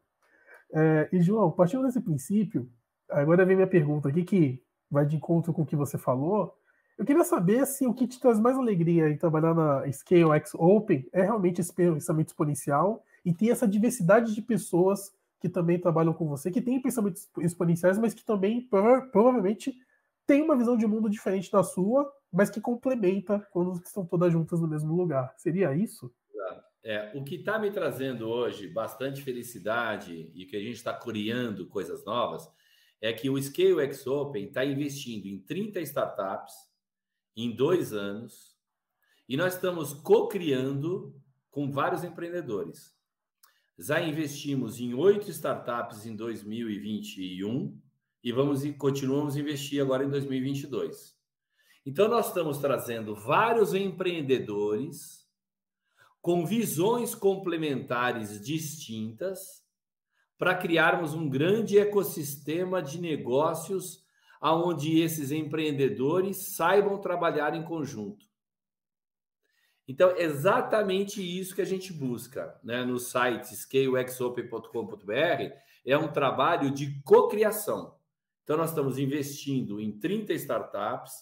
é, e João, partindo desse princípio, agora vem minha pergunta aqui, que vai de encontro com o que você falou, eu queria saber se assim, o que te traz mais alegria em trabalhar na Scale X Open é realmente esse pensamento exponencial e ter essa diversidade de pessoas que também trabalham com você, que têm pensamentos exponenciais, mas que também prova provavelmente têm uma visão de mundo diferente da sua, mas que complementa quando estão todas juntas no mesmo lugar. Seria isso? É, é o que está me trazendo hoje bastante felicidade e que a gente está criando coisas novas é que o Scale X Open está investindo em 30 startups em dois anos e nós estamos co-criando com vários empreendedores. Já investimos em oito startups em 2021 e vamos e continuamos a investir agora em 2022. Então nós estamos trazendo vários empreendedores com visões complementares distintas para criarmos um grande ecossistema de negócios aonde esses empreendedores saibam trabalhar em conjunto. Então, é exatamente isso que a gente busca né? no site scalexopen.com.br é um trabalho de cocriação. Então, nós estamos investindo em 30 startups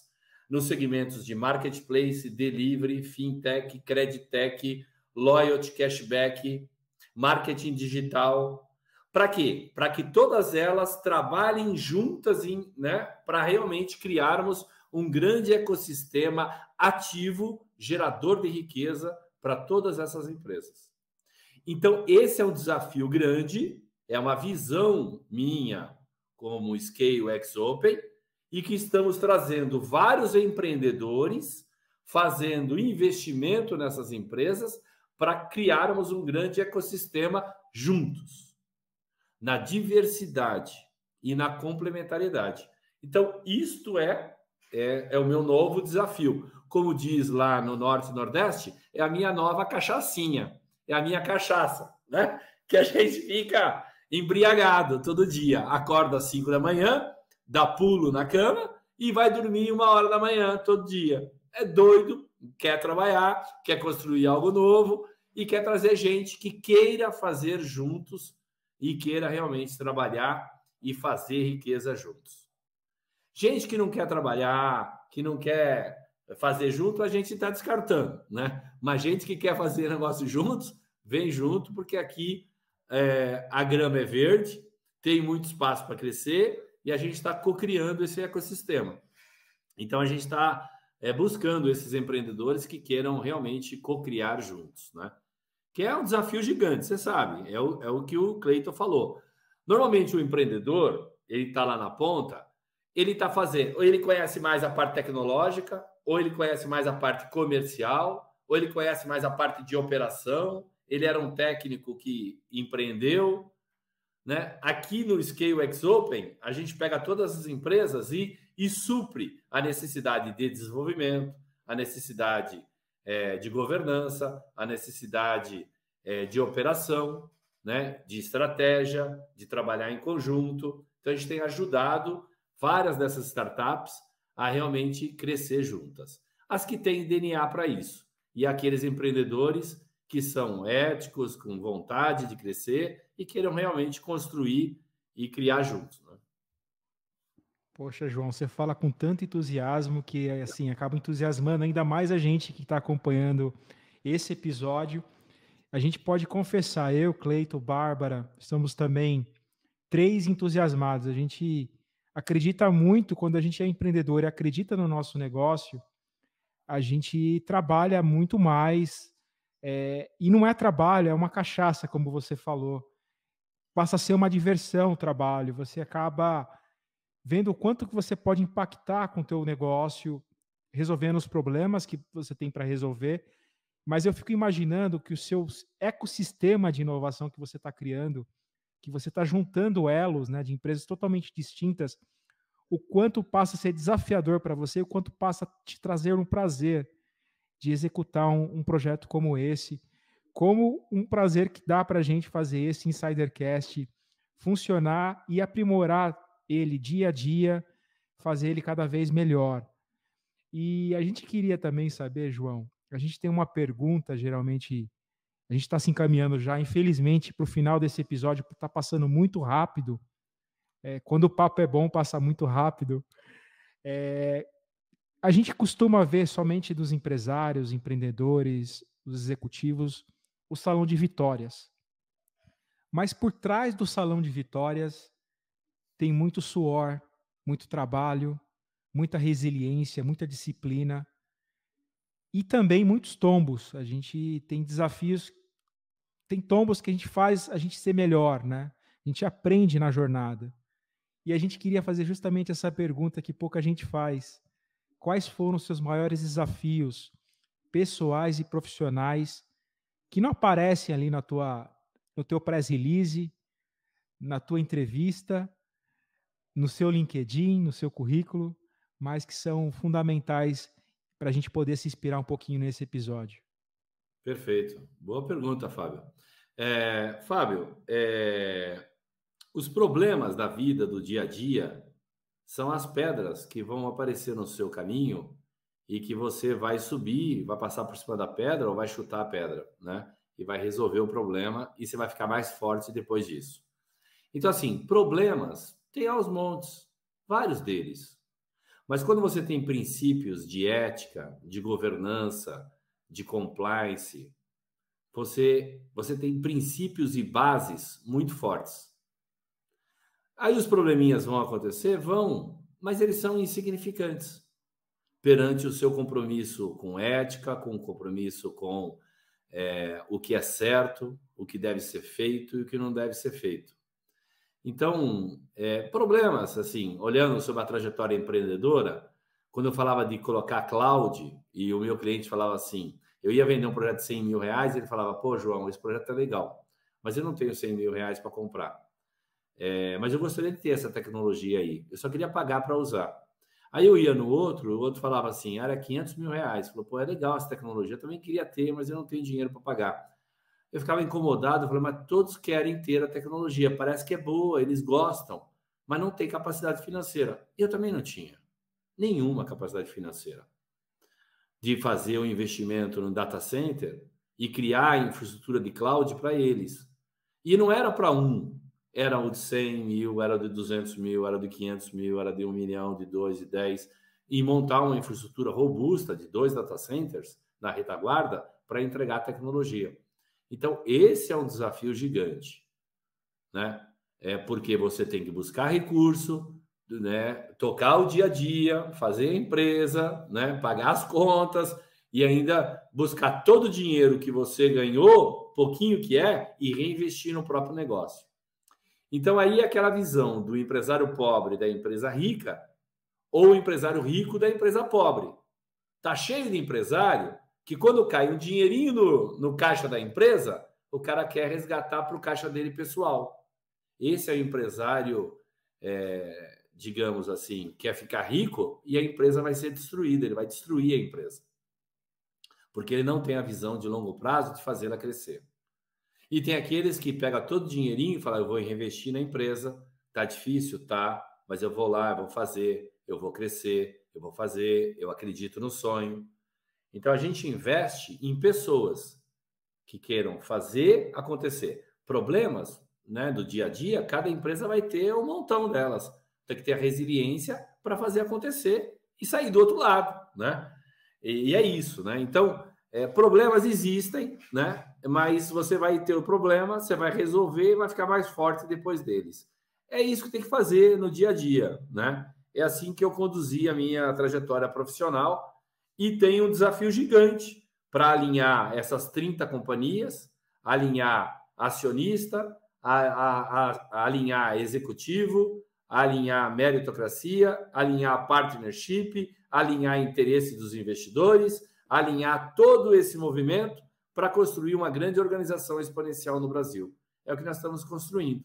nos segmentos de marketplace, delivery, fintech, tech loyalty, cashback, marketing digital. Para quê? Para que todas elas trabalhem juntas em, né, para realmente criarmos um grande ecossistema ativo gerador de riqueza para todas essas empresas. Então, esse é um desafio grande, é uma visão minha como Scale X Open e que estamos trazendo vários empreendedores fazendo investimento nessas empresas para criarmos um grande ecossistema juntos, na diversidade e na complementariedade. Então, isto é, é, é o meu novo desafio como diz lá no Norte e Nordeste, é a minha nova cachaçinha, é a minha cachaça, né? Que a gente fica embriagado todo dia. Acorda às 5 da manhã, dá pulo na cama e vai dormir uma hora da manhã todo dia. É doido, quer trabalhar, quer construir algo novo e quer trazer gente que queira fazer juntos e queira realmente trabalhar e fazer riqueza juntos. Gente que não quer trabalhar, que não quer é fazer junto, a gente está descartando, né? Mas gente que quer fazer negócio juntos, vem junto, porque aqui é, a grama é verde, tem muito espaço para crescer e a gente está co-criando esse ecossistema. Então a gente está é, buscando esses empreendedores que queiram realmente co-criar juntos, né? Que é um desafio gigante, você sabe, é o, é o que o Cleiton falou. Normalmente o empreendedor, ele está lá na ponta, ele está fazendo, ou ele conhece mais a parte tecnológica, ou ele conhece mais a parte comercial, ou ele conhece mais a parte de operação, ele era um técnico que empreendeu, né? Aqui no Scale X Open, a gente pega todas as empresas e, e supre a necessidade de desenvolvimento, a necessidade é, de governança, a necessidade é, de operação, né? de estratégia, de trabalhar em conjunto. Então, a gente tem ajudado várias dessas startups a realmente crescer juntas. As que têm DNA para isso e aqueles empreendedores que são éticos, com vontade de crescer e queiram realmente construir e criar juntos. Né? Poxa, João, você fala com tanto entusiasmo que assim acaba entusiasmando ainda mais a gente que está acompanhando esse episódio. A gente pode confessar, eu, Cleito, Bárbara, estamos também três entusiasmados. A gente acredita muito, quando a gente é empreendedor e acredita no nosso negócio, a gente trabalha muito mais. É, e não é trabalho, é uma cachaça, como você falou. Passa a ser uma diversão o trabalho. Você acaba vendo o quanto que você pode impactar com o teu negócio, resolvendo os problemas que você tem para resolver. Mas eu fico imaginando que o seu ecossistema de inovação que você está criando, que você está juntando elos né, de empresas totalmente distintas, o quanto passa a ser desafiador para você, o quanto passa a te trazer um prazer de executar um, um projeto como esse, como um prazer que dá para a gente fazer esse Insidercast funcionar e aprimorar ele dia a dia, fazer ele cada vez melhor. E a gente queria também saber, João, a gente tem uma pergunta geralmente a gente está se encaminhando já, infelizmente, para o final desse episódio, está passando muito rápido. É, quando o papo é bom, passa muito rápido. É, a gente costuma ver somente dos empresários, empreendedores, dos executivos, o salão de vitórias. Mas por trás do salão de vitórias tem muito suor, muito trabalho, muita resiliência, muita disciplina e também muitos tombos. A gente tem desafios tem tombos que a gente faz a gente ser melhor, né? A gente aprende na jornada. E a gente queria fazer justamente essa pergunta que pouca gente faz. Quais foram os seus maiores desafios pessoais e profissionais que não aparecem ali na tua no teu press release, na tua entrevista, no seu LinkedIn, no seu currículo, mas que são fundamentais para a gente poder se inspirar um pouquinho nesse episódio? Perfeito. Boa pergunta, Fábio. É, Fábio, é, os problemas da vida, do dia a dia, são as pedras que vão aparecer no seu caminho e que você vai subir, vai passar por cima da pedra ou vai chutar a pedra, né? E vai resolver o problema e você vai ficar mais forte depois disso. Então, assim, problemas tem aos montes, vários deles. Mas quando você tem princípios de ética, de governança, de compliance, você, você tem princípios e bases muito fortes. Aí os probleminhas vão acontecer? Vão, mas eles são insignificantes perante o seu compromisso com ética, com compromisso com é, o que é certo, o que deve ser feito e o que não deve ser feito. Então, é, problemas, assim, olhando sobre a trajetória empreendedora, quando eu falava de colocar cloud e o meu cliente falava assim, eu ia vender um projeto de 100 mil reais, ele falava, pô, João, esse projeto é legal, mas eu não tenho 100 mil reais para comprar. É, mas eu gostaria de ter essa tecnologia aí, eu só queria pagar para usar. Aí eu ia no outro, o outro falava assim, era 500 mil reais. Falou, pô, é legal essa tecnologia, eu também queria ter, mas eu não tenho dinheiro para pagar. Eu ficava incomodado, eu falei, mas todos querem ter a tecnologia, parece que é boa, eles gostam, mas não tem capacidade financeira. Eu também não tinha nenhuma capacidade financeira de fazer um investimento no data center e criar infraestrutura de cloud para eles. E não era para um, era o de 100 mil, era de 200 mil, era de 500 mil, era de 1 milhão, de 2, de 10, e montar uma infraestrutura robusta de dois data centers na retaguarda para entregar tecnologia. Então, esse é um desafio gigante, né? É porque você tem que buscar recurso, né, tocar o dia a dia, fazer a empresa, né, pagar as contas e ainda buscar todo o dinheiro que você ganhou, pouquinho que é, e reinvestir no próprio negócio. Então aí aquela visão do empresário pobre da empresa rica ou o empresário rico da empresa pobre. Tá cheio de empresário que quando cai um dinheirinho no, no caixa da empresa, o cara quer resgatar para o caixa dele pessoal. Esse é o empresário é, digamos assim, quer ficar rico e a empresa vai ser destruída, ele vai destruir a empresa. Porque ele não tem a visão de longo prazo de fazê-la crescer. E tem aqueles que pegam todo o dinheirinho e falam: eu vou reinvestir na empresa, tá difícil, tá, mas eu vou lá, eu vou fazer, eu vou crescer, eu vou fazer, eu acredito no sonho. Então a gente investe em pessoas que queiram fazer acontecer. Problemas né, do dia a dia, cada empresa vai ter um montão delas tem que ter a resiliência para fazer acontecer e sair do outro lado, né? E, e é isso, né? Então, é, problemas existem, né? Mas você vai ter o problema, você vai resolver e vai ficar mais forte depois deles. É isso que tem que fazer no dia a dia, né? É assim que eu conduzi a minha trajetória profissional e tenho um desafio gigante para alinhar essas 30 companhias, alinhar acionista, a, a, a, alinhar executivo, alinhar meritocracia, alinhar partnership, alinhar interesse dos investidores, alinhar todo esse movimento para construir uma grande organização exponencial no Brasil. É o que nós estamos construindo.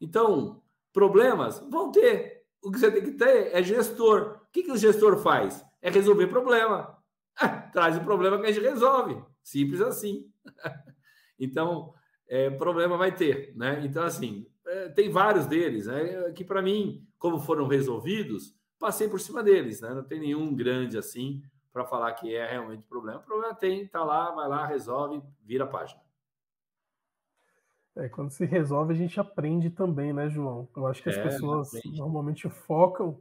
Então, problemas vão ter. O que você tem que ter é gestor. O que, que o gestor faz? É resolver problema. É, traz o problema que a gente resolve. Simples assim. então, é, problema vai ter, né? Então, assim, é, tem vários deles, né? Que para mim, como foram resolvidos, passei por cima deles, né? Não tem nenhum grande assim para falar que é realmente problema. O problema tem, tá lá, vai lá, resolve, vira a página. É, quando se resolve, a gente aprende também, né, João? Eu acho que as é, pessoas aprende. normalmente focam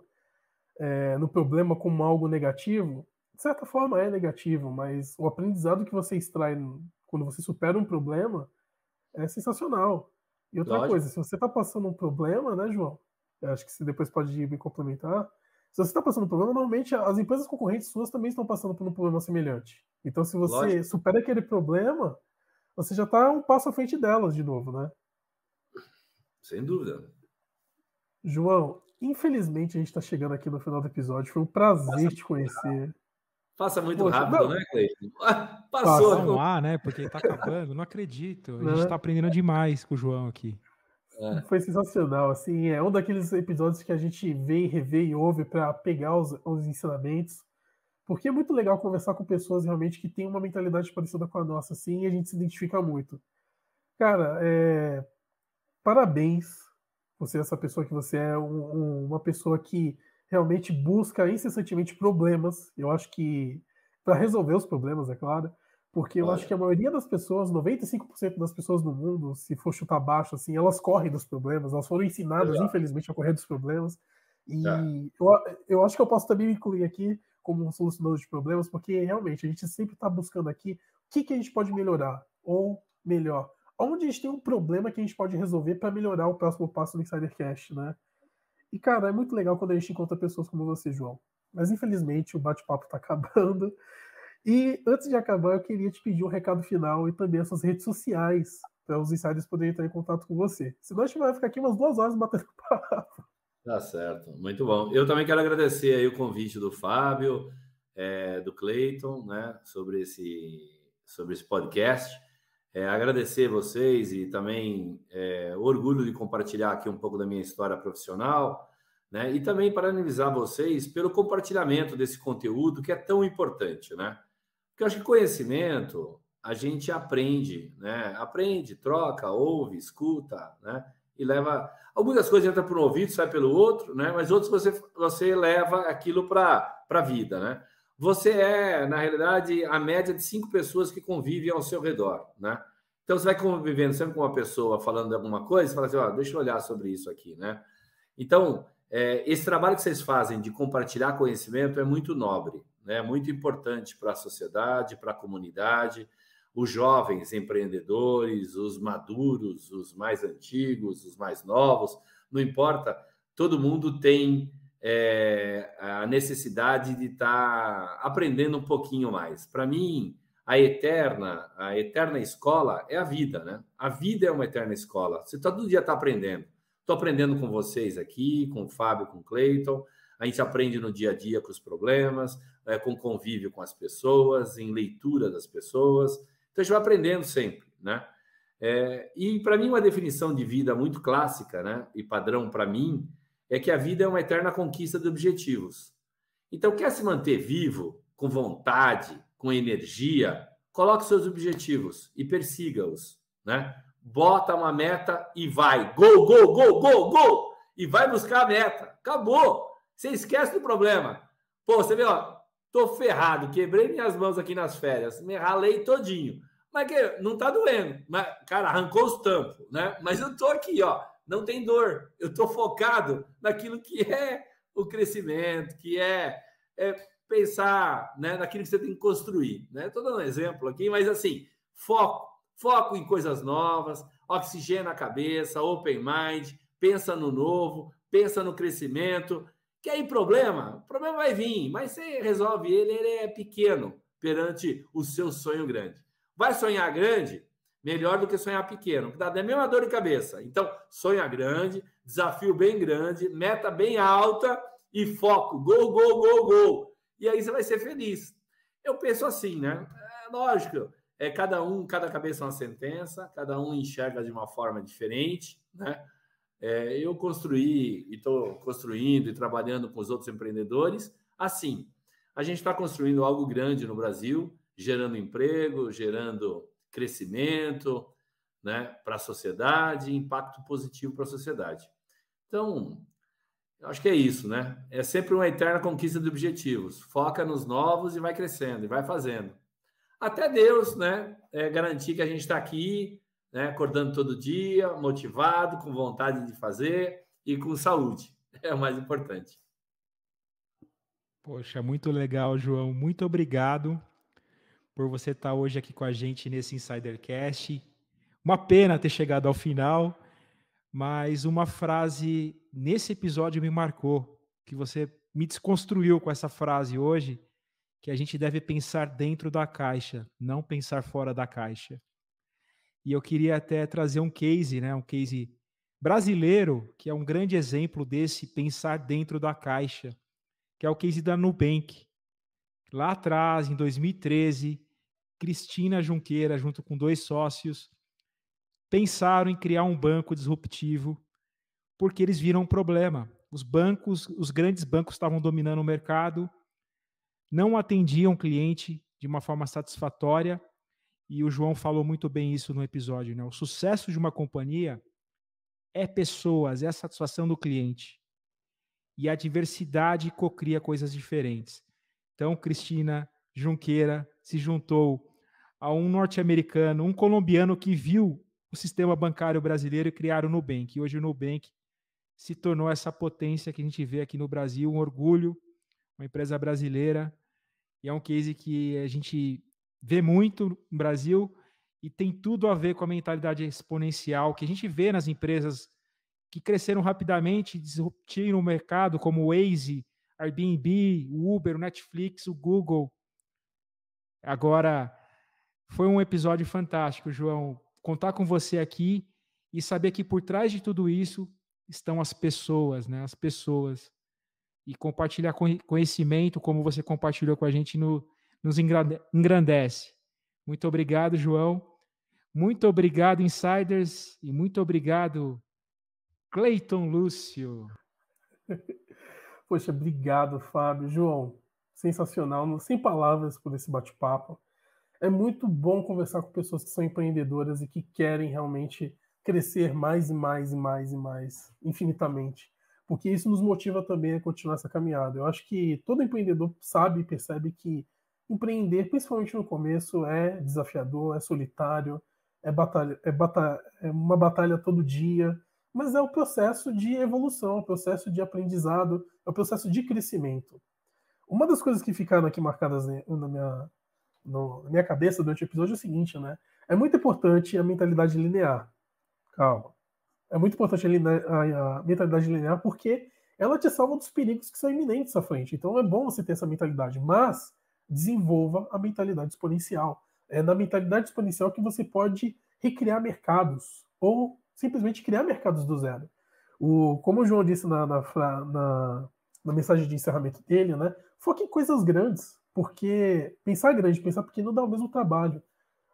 é, no problema como algo negativo. De certa forma é negativo, mas o aprendizado que você extrai quando você supera um problema é sensacional. E outra Lógico. coisa, se você está passando um problema, né, João? Eu acho que você depois pode me complementar. Se você está passando um problema, normalmente as empresas concorrentes suas também estão passando por um problema semelhante. Então, se você Lógico. supera aquele problema, você já está um passo à frente delas de novo, né? Sem dúvida. João, infelizmente a gente está chegando aqui no final do episódio. Foi um prazer Nossa, te conhecer. Passa muito Poxa, rápido, não. né, Cleiton? Passou. Passa um ar, né? Porque tá acabando, não acredito. A gente né? tá aprendendo demais com o João aqui. É. Foi sensacional, assim, é um daqueles episódios que a gente vê, revê e ouve para pegar os, os ensinamentos, porque é muito legal conversar com pessoas realmente que têm uma mentalidade parecida com a nossa, assim, e a gente se identifica muito. Cara, é... parabéns, você é essa pessoa que você é, um, um, uma pessoa que realmente busca incessantemente problemas. Eu acho que para resolver os problemas, é claro, porque eu Olha. acho que a maioria das pessoas, 95% das pessoas no mundo, se for chutar baixo assim, elas correm dos problemas, elas foram ensinadas, Exato. infelizmente, a correr dos problemas. E é. eu, eu acho que eu posso também me incluir aqui como um solucionador de problemas, porque realmente a gente sempre está buscando aqui o que, que a gente pode melhorar, ou melhor, onde a gente tem um problema que a gente pode resolver para melhorar o próximo passo do Insider Cash, né? E, cara, é muito legal quando a gente encontra pessoas como você, João. Mas, infelizmente, o bate-papo está acabando. E, antes de acabar, eu queria te pedir um recado final e também as suas redes sociais, para os insiders poderem entrar em contato com você. Senão a gente vai ficar aqui umas duas horas batendo papo. Tá certo, muito bom. Eu também quero agradecer aí o convite do Fábio, é, do Clayton, né, sobre esse, sobre esse podcast. É, agradecer vocês e também é, orgulho de compartilhar aqui um pouco da minha história profissional, né? E também parabenizar vocês pelo compartilhamento desse conteúdo que é tão importante, né? Porque eu acho que conhecimento a gente aprende, né? Aprende, troca, ouve, escuta, né? E leva algumas coisas entram por um ouvido, sai pelo outro, né? Mas outros você você leva aquilo para para vida, né? você é, na realidade, a média de cinco pessoas que convivem ao seu redor, né? Então, você vai convivendo sempre com uma pessoa falando alguma coisa, você fala assim, ó, oh, deixa eu olhar sobre isso aqui, né? Então, é, esse trabalho que vocês fazem de compartilhar conhecimento é muito nobre, né? É muito importante para a sociedade, para a comunidade, os jovens empreendedores, os maduros, os mais antigos, os mais novos, não importa, todo mundo tem é, a necessidade de estar tá aprendendo um pouquinho mais. Para mim, a eterna, a eterna escola é a vida, né? A vida é uma eterna escola. Você tá todo dia está aprendendo. Estou aprendendo com vocês aqui, com o Fábio, com o Cleiton. A gente aprende no dia a dia com os problemas, é, com convívio com as pessoas, em leitura das pessoas. Então a gente vai aprendendo sempre, né? É, e para mim uma definição de vida muito clássica, né? E padrão para mim é que a vida é uma eterna conquista de objetivos. Então, quer se manter vivo, com vontade, com energia, coloque seus objetivos e persiga-os, né? Bota uma meta e vai. Gol, gol, gol, gol, gol! E vai buscar a meta. Acabou. Você esquece do problema. Pô, você vê, ó, tô ferrado, quebrei minhas mãos aqui nas férias, me ralei todinho. Mas que não tá doendo. Mas, cara, arrancou os tampos, né? Mas eu tô aqui, ó não tem dor. Eu estou focado naquilo que é o crescimento, que é, é pensar né, naquilo que você tem que construir. Estou né? dando um exemplo aqui, mas assim, foco. Foco em coisas novas, oxigênio a cabeça, open mind, pensa no novo, pensa no crescimento. Que aí problema? O problema vai vir, mas você resolve ele, ele é pequeno perante o seu sonho grande. Vai sonhar grande? melhor do que sonhar pequeno, que dá a mesma dor de cabeça. Então, sonha grande, desafio bem grande, meta bem alta e foco. Gol, gol, gol, gol. E aí você vai ser feliz. Eu penso assim, né? É lógico, é cada um, cada cabeça é uma sentença, cada um enxerga de uma forma diferente, né? É, eu construí e estou construindo e trabalhando com os outros empreendedores. Assim, a gente está construindo algo grande no Brasil, gerando emprego, gerando crescimento né, para a sociedade, impacto positivo para a sociedade. Então, eu acho que é isso, né? É sempre uma eterna conquista de objetivos. Foca nos novos e vai crescendo, e vai fazendo. Até Deus, né? É garantir que a gente está aqui, né? Acordando todo dia, motivado, com vontade de fazer e com saúde. É o mais importante. Poxa, muito legal, João. Muito obrigado por você estar tá hoje aqui com a gente nesse Insidercast. Uma pena ter chegado ao final, mas uma frase nesse episódio me marcou, que você me desconstruiu com essa frase hoje, que a gente deve pensar dentro da caixa, não pensar fora da caixa. E eu queria até trazer um case, né, um case brasileiro, que é um grande exemplo desse pensar dentro da caixa, que é o case da Nubank. Lá atrás, em 2013, Cristina Junqueira, junto com dois sócios, pensaram em criar um banco disruptivo, porque eles viram um problema. Os bancos, os grandes bancos estavam dominando o mercado, não atendiam o cliente de uma forma satisfatória, e o João falou muito bem isso no episódio, né? O sucesso de uma companhia é pessoas, é a satisfação do cliente. E a diversidade cocria coisas diferentes. Então, Cristina Junqueira, se juntou a um norte-americano, um colombiano que viu o sistema bancário brasileiro e criaram o Nubank. E hoje o Nubank se tornou essa potência que a gente vê aqui no Brasil, um orgulho, uma empresa brasileira. E é um case que a gente vê muito no Brasil e tem tudo a ver com a mentalidade exponencial que a gente vê nas empresas que cresceram rapidamente, disruptiram o mercado, como o Waze, Airbnb, o Uber, o Netflix, o Google, Agora, foi um episódio fantástico, João. Contar com você aqui e saber que por trás de tudo isso estão as pessoas, né? As pessoas. E compartilhar conhecimento como você compartilhou com a gente no, nos engrandece. Muito obrigado, João. Muito obrigado, Insiders. E muito obrigado, Cleiton Lúcio. Poxa, obrigado, Fábio. João, sensacional, sem palavras por esse bate-papo. É muito bom conversar com pessoas que são empreendedoras e que querem realmente crescer mais e mais e mais e mais infinitamente, porque isso nos motiva também a continuar essa caminhada. Eu acho que todo empreendedor sabe e percebe que empreender, principalmente no começo, é desafiador, é solitário, é, batalha, é, batalha, é uma batalha todo dia, mas é o processo de evolução, é o processo de aprendizado, é o processo de crescimento. Uma das coisas que ficaram aqui marcadas né, na minha, no, na minha cabeça durante o episódio é o seguinte, né? É muito importante a mentalidade linear. Calma. É muito importante a, a mentalidade linear porque ela te salva dos perigos que são iminentes à frente. Então é bom você ter essa mentalidade, mas desenvolva a mentalidade exponencial. É na mentalidade exponencial que você pode recriar mercados ou simplesmente criar mercados do zero. O, como o João disse na, na, na, na mensagem de encerramento dele, né, Foque em coisas grandes, porque pensar grande, pensar pequeno dá o mesmo trabalho.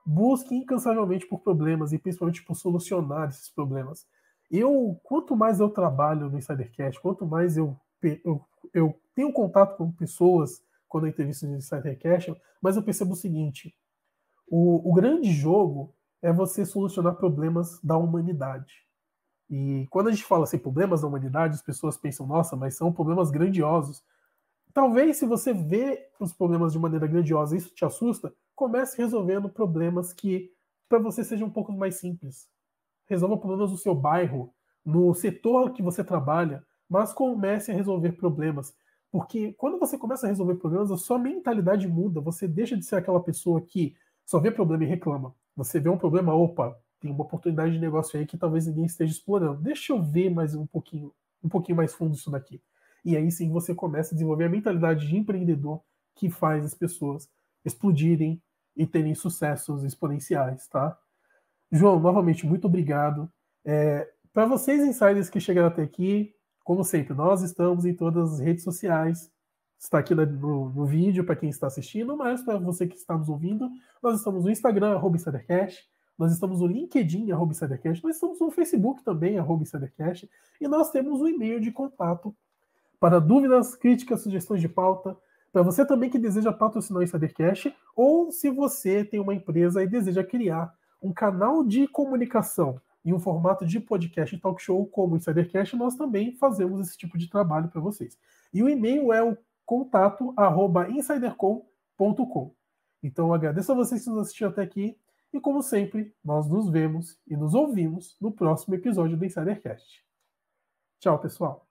Busque incansavelmente por problemas e principalmente por solucionar esses problemas. Eu, quanto mais eu trabalho no Insidercast, quanto mais eu, eu, eu tenho contato com pessoas quando eu entrevisto no Insidercast, mas eu percebo o seguinte: o, o grande jogo é você solucionar problemas da humanidade. E quando a gente fala assim, problemas da humanidade, as pessoas pensam, nossa, mas são problemas grandiosos. Talvez se você vê os problemas de maneira grandiosa e isso te assusta, comece resolvendo problemas que para você sejam um pouco mais simples. Resolva problemas do seu bairro, no setor que você trabalha, mas comece a resolver problemas. Porque quando você começa a resolver problemas, a sua mentalidade muda. Você deixa de ser aquela pessoa que só vê problema e reclama. Você vê um problema, opa, tem uma oportunidade de negócio aí que talvez ninguém esteja explorando. Deixa eu ver mais um pouquinho, um pouquinho mais fundo isso daqui. E aí sim você começa a desenvolver a mentalidade de empreendedor que faz as pessoas explodirem e terem sucessos exponenciais, tá? João, novamente, muito obrigado. É, Para vocês, insiders que chegaram até aqui, como sempre, nós estamos em todas as redes sociais. Está aqui no, no vídeo para quem está assistindo, mas para você que está nos ouvindo, nós estamos no Instagram, arroba InsiderCast, nós estamos no LinkedIn, arroba InsiderCast, nós estamos no Facebook também, arroba InsiderCast, e nós temos um e-mail de contato, para dúvidas, críticas, sugestões de pauta, para você também que deseja patrocinar o Insidercast, ou se você tem uma empresa e deseja criar um canal de comunicação em um formato de podcast e talk show como o Insidercast, nós também fazemos esse tipo de trabalho para vocês. E o e-mail é o contato arroba insidercom.com. Então eu agradeço a vocês que nos assistiram até aqui e, como sempre, nós nos vemos e nos ouvimos no próximo episódio do Insidercast. Tchau, pessoal!